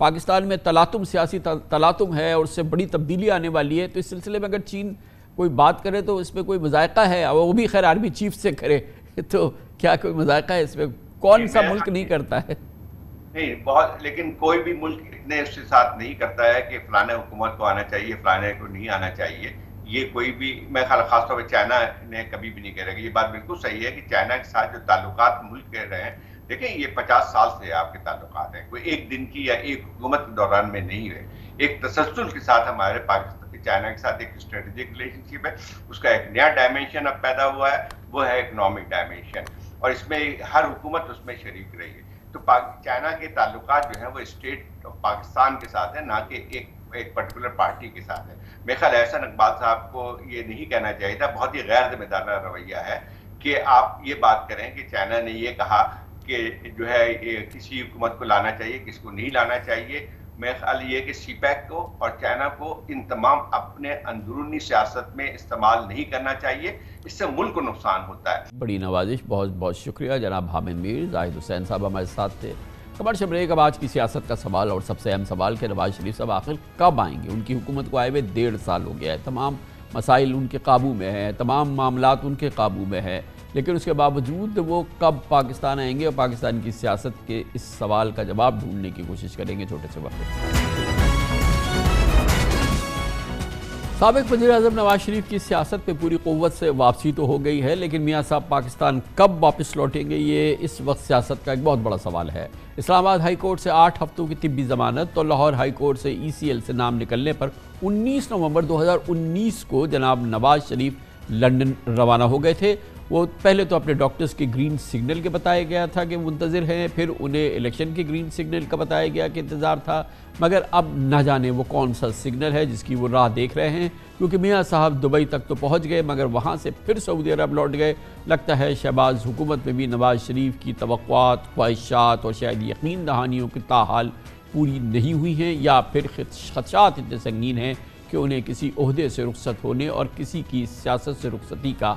पाकिस्तान में तलातुम सियासी तलातुम है और उससे बड़ी तब्दीली आने वाली है तो इस सिलसिले में अगर चीन कोई बात करे तो इसमें कोई मजायका है वो भी खैर आर्मी चीफ से करे तो क्या कोई मजायका है इसमें कौन सा मुल्क नहीं करता है नहीं बहुत लेकिन कोई भी मुल्क इतने उसके साथ नहीं करता है कि फलाने हुकूमत को आना चाहिए फलाने को नहीं आना चाहिए ये कोई भी मैं ख्याल खासतौर पर चाइना ने कभी भी नहीं कह रहा कि ये बात बिल्कुल सही है कि चाइना के साथ जो ताल्लुकात मुल्क कह रहे हैं देखें ये पचास साल से आपके ताल्लुकात हैं कोई एक दिन की या एक हुकूमत के दौरान में नहीं रहे एक तसलसल के साथ हमारे पाकिस्तान चाइना के साथ एक स्ट्रेटेजिक रिलेशनशिप है उसका एक नया डायमेंशन अब पैदा हुआ है वो है इकोनॉमिक डायमेंशन और इसमें हर हुकूमत उसमें शरीक रही है तो चाइना के ताल्लुक जो है वो स्टेट ऑफ पाकिस्तान के साथ है ना कि एक एक पर्टिकुलर पार्टी के साथ है मेरे ख्याल एहसन इकबाल साहब को ये नहीं कहना चाहिए था बहुत ही गैर जिम्मेदारा रवैया है कि आप ये बात करें कि चाइना ने ये कहा कि जो है ये किसी हुकूमत को लाना चाहिए किसको नहीं लाना चाहिए मेरा ख्याल ये कि सी पैक को और चाइना को इन तमाम अपने अंदरूनी सियासत में इस्तेमाल नहीं करना चाहिए इससे मुल्क को नुकसान होता है बड़ी नवाजिश बहुत बहुत शुक्रिया जनाब हामिद मीर जाहिद हुसैन साहब हमारे साथ थे कमर्शियल ब्रेक अब आज की सियासत का सवाल और सबसे अहम सवाल कि नवाज शरीफ साहब आखिर कब आएंगे उनकी हुकूमत को आए हुए डेढ़ साल हो गया है तमाम मसाइल उनके काबू में है तमाम मामला उनके काबू में है लेकिन उसके बावजूद वो कब पाकिस्तान आएंगे और पाकिस्तान की सियासत के इस सवाल का जवाब ढूंढने की कोशिश करेंगे छोटे से वक्त सबक वजी अजम नवाज शरीफ की सियासत पर पूरी क़वत से वापसी तो हो गई है लेकिन मियाँ साहब पाकिस्तान कब वापस लौटेंगे ये इस वक्त सियासत का एक बहुत बड़ा सवाल है इस्लामाबाद हाई कोर्ट से आठ हफ्तों की तिब्बी जमानत तो लाहौर हाई कोर्ट से ई सी एल से नाम निकलने पर उन्नीस नवंबर दो हज़ार उन्नीस को जनाब नवाज शरीफ लंडन रवाना हो गए थे वो पहले तो अपने डॉक्टर्स के ग्रीन सिग्नल के बताया गया था कि मुंतज़र हैं फिर उन्हें इलेक्शन के ग्रीन सिग्नल का बताया गया कि इंतज़ार था मगर अब ना जाने वो कौन सा सिग्नल है जिसकी वो राह देख रहे हैं क्योंकि मियाँ साहब दुबई तक तो पहुँच गए मगर वहाँ से फिर सऊदी अरब लौट गए लगता है शहबाज हुकूमत में भी नवाज शरीफ की तो ख्वाहिशात और शायद यकीन दहानियों की ताहाल पूरी नहीं हुई हैं या फिर खदशात इतने संगीन हैं कि उन्हें किसी अहदे से रुखसत होने और किसी की सियासत से रुख्सती का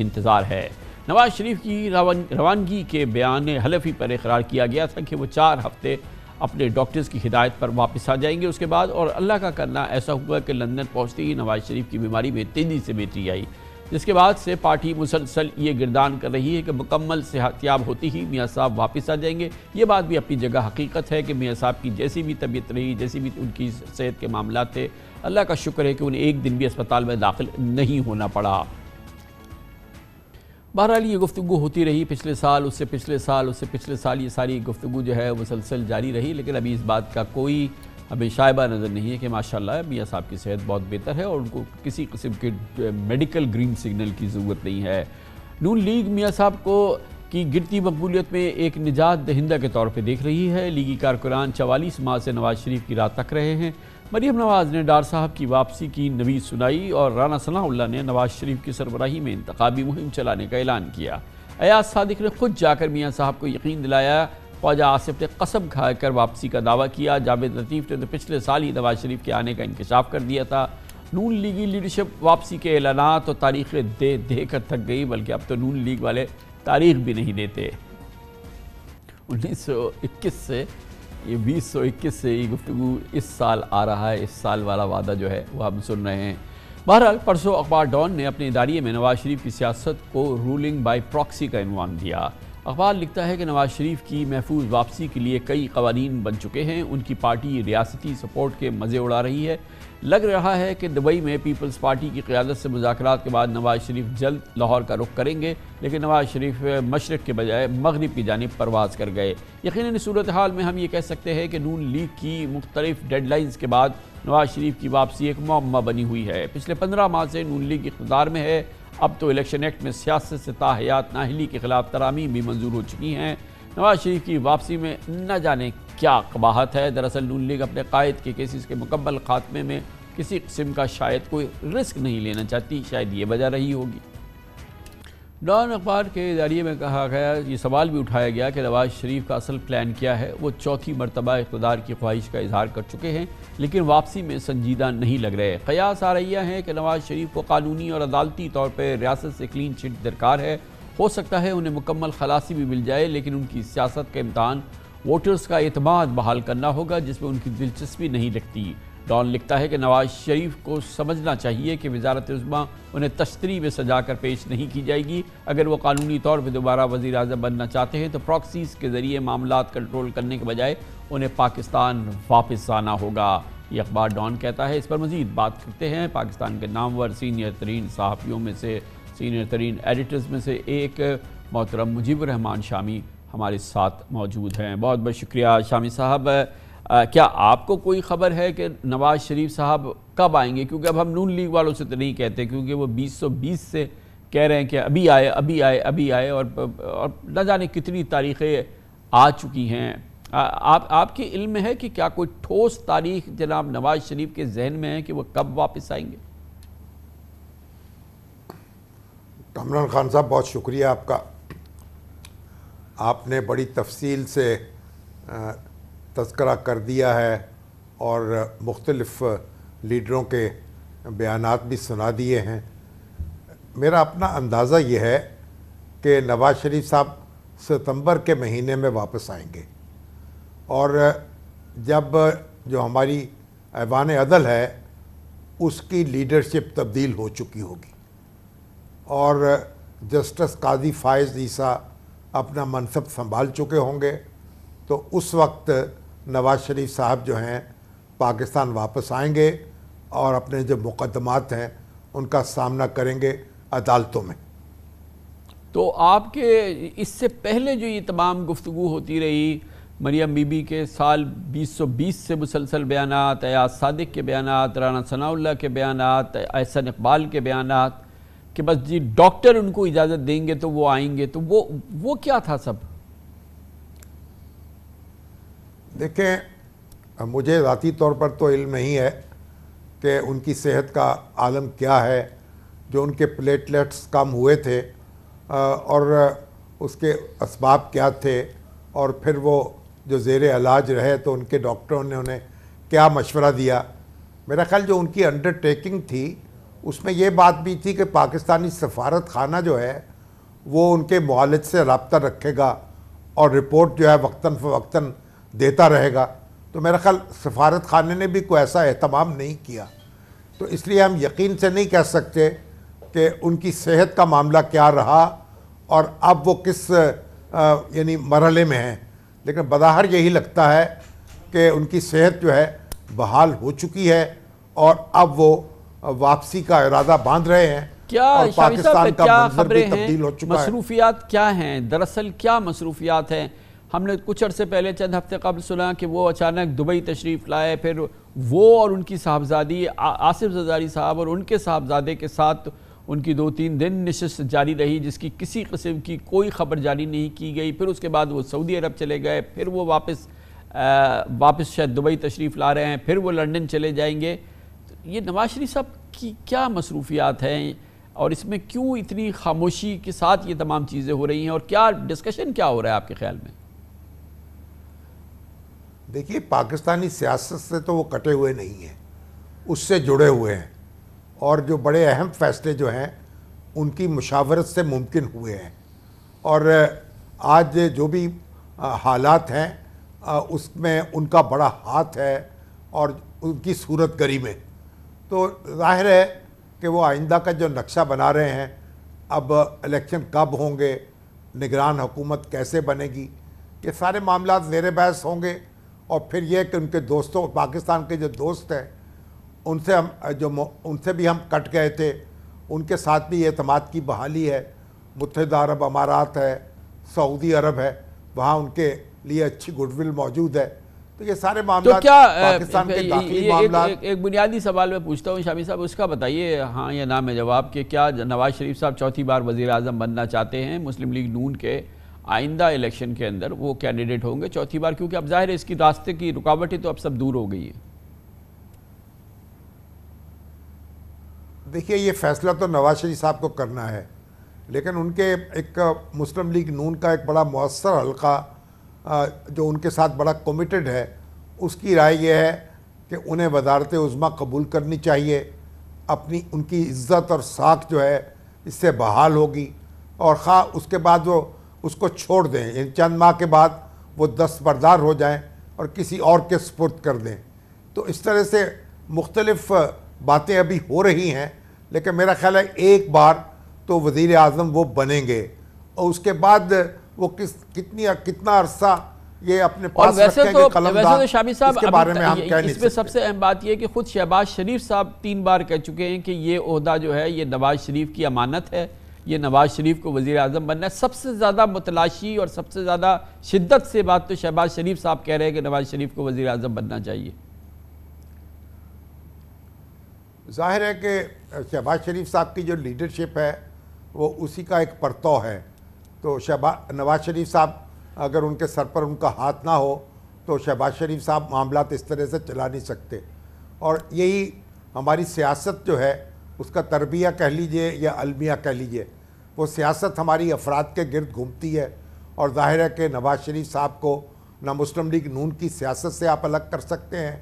इंतज़ार है नवाज शरीफ की रवान, रवानगी के बयान हलफी पर इकरार किया गया था कि वो चार हफ्ते अपने डॉक्टर्स की हिदायत पर वापस आ जाएंगे उसके बाद और अल्लाह का करना ऐसा हुआ कि लंदन पहुँचते ही नवाज शरीफ की बीमारी में तेज़ी से बेहतरी आई जिसके बाद से पार्टी मुसलसल ये गिरदान कर रही है कि मुकम्मल सेहतियाब होती ही मियाँ साहब वापस आ जाएंगे ये बात भी अपनी जगह हकीकत है कि मियाँ साहब की जैसी भी तबीयत रही जैसी भी उनकी सेहत के मामला थे अल्लाह का शुक्र है कि उन्हें एक दिन भी अस्पताल में दाखिल नहीं होना पड़ा बहरहाल ये गुफ्तु होती रही पिछले साल उससे पिछले साल उससे पिछले साल ये सारी गुफ्तु जो है मुसलसल जारी रही लेकिन अभी इस बात का कोई अभी शायबा नज़र नहीं है कि माशाल्लाह मियाँ साहब की सेहत बहुत बेहतर है और उनको किसी किस्म के मेडिकल ग्रीन सिग्नल की ज़रूरत नहीं है नून लीग मियाँ साहब को की गिरती मकबूलियत में एक निजात दहिंदा के तौर पर देख रही है लीगी कारकुनान चवालीस माह से नवाज शरीफ की राह तक रहे हैं मरीम नवाज़ ने डार साहब की वापसी की नवी सुनाई और राना सनाउल्ला ने नवाज शरीफ की सरबराही में इंतबी मुहिम चलाने का ऐलान किया अयाज सदक ने खुद जाकर मियाँ साहब को यकीन दिलाया ख्वाजा आसिफ ने कसम खाकर वापसी का दावा किया जावेद लतीफ़ ने तो पिछले साल ही नवाज शरीफ के आने का इंकशाफ कर दिया था नून लीगी लीडरशिप वापसी के ऐलान और तारीखें दे दे कर थक गई बल्कि अब तो नून लीग वाले तारीख भी नहीं देते उन्नीस सौ इक्कीस से ये 2021 से ये गुफ्तु इस साल आ रहा है इस साल वाला वादा जो है वह हम सुन रहे हैं बहरहाल परसों अखबार डॉन ने अपने इदारे में नवाज शरीफ की सियासत को रूलिंग बाई प्रॉक्सी का इनवान दिया अखबार लिखता है कि नवाज शरीफ की महफूज वापसी के लिए कई कवानीन बन चुके हैं उनकी पार्टी रियासती सपोर्ट के मज़े उड़ा रही है लग रहा है कि दुबई में पीपल्स पार्टी की क़्यादत से मुजात के बाद नवाज शरीफ जल्द लाहौर का रुख करेंगे लेकिन नवाज शरीफ मशरक़ के बजाय मगरब की जानब परवाज़ कर गए यकीन सूरत हाल में हम ये कह सकते हैं कि नून लीग की मुख्तलिफ डेडलाइंस के बाद नवाज शरीफ की वापसी एक मम्मा बनी हुई है पिछले पंद्रह माह से नून लीग इकतदार में है अब तो इलेक्शन एक्ट में सियासत से ताहयात नाहली के खिलाफ तरामीम भी मंजूर हो चुकी हैं नवाज शरीफ की वापसी में न जाने क्या कबाहत है दरअसल नून लीग अपने कायद के केसेस के मुकम्मल खात्मे में किसी किस्म का शायद कोई रिस्क नहीं लेना चाहती शायद ये वजह रही होगी डॉन अखबार के दायरे में कहा गया ये सवाल भी उठाया गया कि नवाज शरीफ का असल प्लान क्या है वो चौथी मरतबा इकतदार की ख्वाहिश का इजहार कर चुके हैं लेकिन वापसी में संजीदा नहीं लग रहे कयास आ रही है कि नवाज शरीफ को कानूनी और अदालती तौर पर रियासत से क्लीन चिट दरकार है हो सकता है उन्हें मुकम्मल खलासी भी मिल जाए लेकिन उनकी सियासत का इम्तहान वोटर्स का अतमाद बहाल करना होगा जिसमें उनकी दिलचस्पी नहीं रखती डॉन लिखता है कि नवाज शरीफ को समझना चाहिए कि वजारत उस्मा उन्हें तश्तरी में सजा कर पेश नहीं की जाएगी अगर वो कानूनी तौर पर दोबारा वजी अजम बनना चाहते हैं तो प्रॉक्सीज के ज़रिए मामला कंट्रोल करने के बजाय उन्हें पाकिस्तान वापस आना होगा ये अखबार डॉन कहता है इस पर मज़ीद बात करते हैं पाकिस्तान के नामवर सीनियर तरीन सहाफ़ियों में से सीनियर तरीन एडिटर्स में से एक मोहतरम मुजीबरहमान शामी हमारे साथ मौजूद हैं बहुत बहुत शुक्रिया शामी साहब आ, क्या आपको कोई खबर है कि नवाज शरीफ साहब कब आएंगे क्योंकि अब हम नून लीग वालों से तो नहीं कहते क्योंकि वो बीस से कह रहे हैं कि अभी आए अभी आए अभी आए और और न जाने कितनी तारीखें आ चुकी हैं आ, आप आपके इल्म है कि क्या कोई ठोस तारीख जनाब नवाज शरीफ के जहन में है कि वो कब वापस आएंगे कमरान खान साहब बहुत शुक्रिया आपका आपने बड़ी तफसील से तस्करा कर दिया है और मुख्तलफ़ लीडरों के बयान भी सुना दिए हैं मेरा अपना अंदाज़ा ये है कि नवाज़ शरीफ साहब सितंबर के महीने में वापस आएंगे और जब जो हमारी ऐवान अदल है उसकी लीडरशिप तब्दील हो चुकी होगी और जस्टिस काजी फ़ायज़ ईसा अपना मनसब संभाल चुके होंगे तो उस वक्त नवाज शरीफ साहब जो हैं पाकिस्तान वापस आएंगे और अपने जो मुकदमात हैं उनका सामना करेंगे अदालतों में तो आपके इससे पहले जो ये तमाम गुफ्तु होती रही मरियम बीबी के साल 2020 से मुसलसल बयान अयाज सदक के बयान राना सनाउल्ला के बयान एहसन इकबाल के बयान कि बस जी डॉक्टर उनको इजाज़त देंगे तो वो आएंगे तो वो वो क्या था सब देखें मुझे ज़ाती तौर पर तो इल्म नहीं है कि उनकी सेहत का आलम क्या है जो उनके प्लेटलेट्स कम हुए थे और उसके इसबाब क्या थे और फिर वो जो जेर इलाज रहे तो उनके डॉक्टरों ने उन्हें क्या मशवरा दिया मेरा ख्याल जो उनकी अंडरटेकिंग थी उसमें ये बात भी थी कि पाकिस्तानी सफारत खाना जो है वो उनके मालज से रबता रखेगा और रिपोर्ट जो है वक्ता फ़वक्ता देता रहेगा तो मेरा ख्याल सफारत खाने ने भी कोई ऐसा अहतमाम नहीं किया तो इसलिए हम यकीन से नहीं कह सकते कि उनकी सेहत का मामला क्या रहा और अब वो किस यानी मरहले में हैं लेकिन बदाहर यही लगता है कि उनकी सेहत जो है बहाल हो चुकी है और अब वो वापसी का इरादा बांध रहे हैं क्या पाकिस्तान का क्या खबरें हैं मसरूफियात क्या हैं दरअसल क्या मसरूफियात हैं हमने कुछ अरसे पहले चंद हफ्ते कबल सुना कि वो अचानक दुबई तशरीफ़ लाए फिर वो और उनकी साहबजादी आसिफ जदारी साहब और उनके साहबजादे के साथ उनकी दो तीन दिन नशस्त जारी रही जिसकी किसी कस्म की कोई खबर जारी नहीं की गई फिर उसके बाद वो सऊदी अरब चले गए फिर वो वापस आ, वापस शायद दुबई तशरीफ़ ला रहे हैं फिर वो लंदन चले जाएंगे तो ये नवाज शरीफ साहब की क्या मसरूफियात हैं और इसमें क्यों इतनी खामोशी के साथ ये तमाम चीज़ें हो रही हैं और क्या डिस्कशन क्या हो रहा है आपके ख्याल में देखिए पाकिस्तानी सियासत से तो वो कटे हुए नहीं हैं उससे जुड़े हुए हैं और जो बड़े अहम फैसले जो हैं उनकी मुशावरत से मुमकिन हुए हैं और आज जो भी हालात हैं उसमें उनका बड़ा हाथ है और उनकी सूरत गरी में तो जाहिर है कि वो आइंदा का जो नक्शा बना रहे हैं अब इलेक्शन कब होंगे निगरान हुकूमत कैसे बनेगी ये सारे मामला जेर बहस होंगे और फिर यह कि उनके दोस्तों पाकिस्तान के जो दोस्त हैं उनसे हम जो उनसे भी हम कट गए थे उनके साथ भी अहतमाद की बहाली है मुतहद अरब अमारात है सऊदी अरब है वहाँ उनके लिए अच्छी गुडविल मौजूद है तो ये सारे मामले तो क्या पाकिस्तान के ये एक, एक, एक बुनियादी सवाल मैं पूछता हूँ शामी साहब उसका बताइए हाँ या ना है जवाब कि क्या नवाज शरीफ साहब चौथी बार वज़ी अजम बनना चाहते हैं मुस्लिम लीग नून के आइंदा इलेक्शन के अंदर वो कैंडिडेट होंगे चौथी बार क्योंकि अब जाहिर है इसकी रास्ते की रुकावटें तो अब सब दूर हो गई है देखिए ये फैसला तो नवाज शरीफ साहब को करना है लेकिन उनके एक मुस्लिम लीग नून का एक बड़ा मौसर हलका जो उनके साथ बड़ा कमिटेड है उसकी राय यह है कि उन्हें वजारत उज़मा कबूल करनी चाहिए अपनी उनकी इज्जत और साख जो है इससे बहाल होगी और ख़ा उसके बाद वो उसको छोड़ दें इन चंद माह के बाद वो दस्तबरदार हो जाएं और किसी और के स्पुर्द कर दें तो इस तरह से मुख्तलफ़ बातें अभी हो रही हैं लेकिन मेरा ख्याल है एक बार तो वज़ी अजम वो बनेंगे और उसके बाद वो किस कितनी कितना अरसा ये अपने पास वैसे तो वैसे तो शामी साहब के बारे में हम कह इसमें सबसे अहम बात यह कि खुद शहबाज शरीफ साहब तीन बार कह चुके हैं कि ये अहदा जो है ये नवाज शरीफ की अमानत है ये नवाज़ शरीफ को वज़ी अजम बनना है सबसे ज़्यादा मतलाशी और सबसे ज़्यादा शिद्दत से बात तो शहबाज शरीफ साहब कह रहे हैं कि नवाज़ शरीफ को वज़ी अजम बनना चाहिए जाहिर है कि शहबाज शरीफ साहब की जो लीडरशिप है वो उसी का एक परतव है तो शहबा नवाज शरीफ साहब अगर उनके सर पर उनका हाथ ना हो तो शहबाज शरीफ साहब मामला इस तरह से चला नहीं सकते और यही हमारी सियासत जो है उसका तरबिया कह लीजिए या अलमिया कह लीजिए वो सियासत हमारी अफराद के गिरद घूमती है और जाहिर है कि नवाज शरीफ साहब को ना मुस्लिम लीग नून की सियासत से आप अलग कर सकते हैं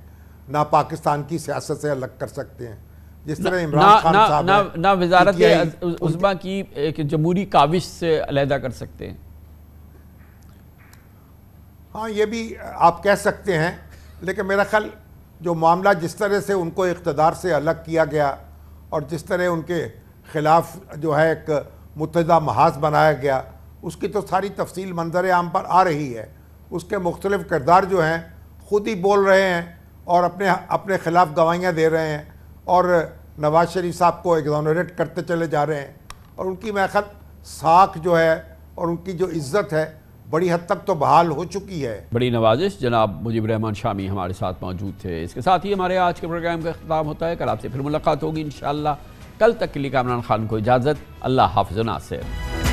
ना पाकिस्तान की सियासत से अलग कर सकते हैं जिस तरह इमरान खान साहब ना, ना, ना वजारत की एक जमहूरी काविश से अलहदा कर सकते हैं हाँ ये भी आप कह सकते हैं लेकिन मेरा ख्याल जो मामला जिस तरह से उनको इकतदार से अलग किया गया और जिस तरह उनके ख़िलाफ़ जो है एक मुतदा महाज बनाया गया उसकी तो सारी तफसील मंजर आम पर आ रही है उसके मुख्तलिफ किरदार जो हैं खुद ही बोल रहे हैं और अपने अपने ख़िलाफ़ गवाहियाँ दे रहे हैं और नवाज शरीफ साहब को एग्जॉनरेट करते चले जा रहे हैं और उनकी मैखत साख जो है और उनकी जो इज्जत है बड़ी हद तक तो बहाल हो चुकी है बड़ी नवाजिश जनाब मुजीब रहमान शामी हमारे साथ मौजूद थे इसके साथ ही हमारे आज के प्रोग्राम का अख्ताम होता है कल आपसे फिर मुलाकात होगी इन कल तक के लिए कामरान खान को इजाज़त अल्लाह हाफिज नासिर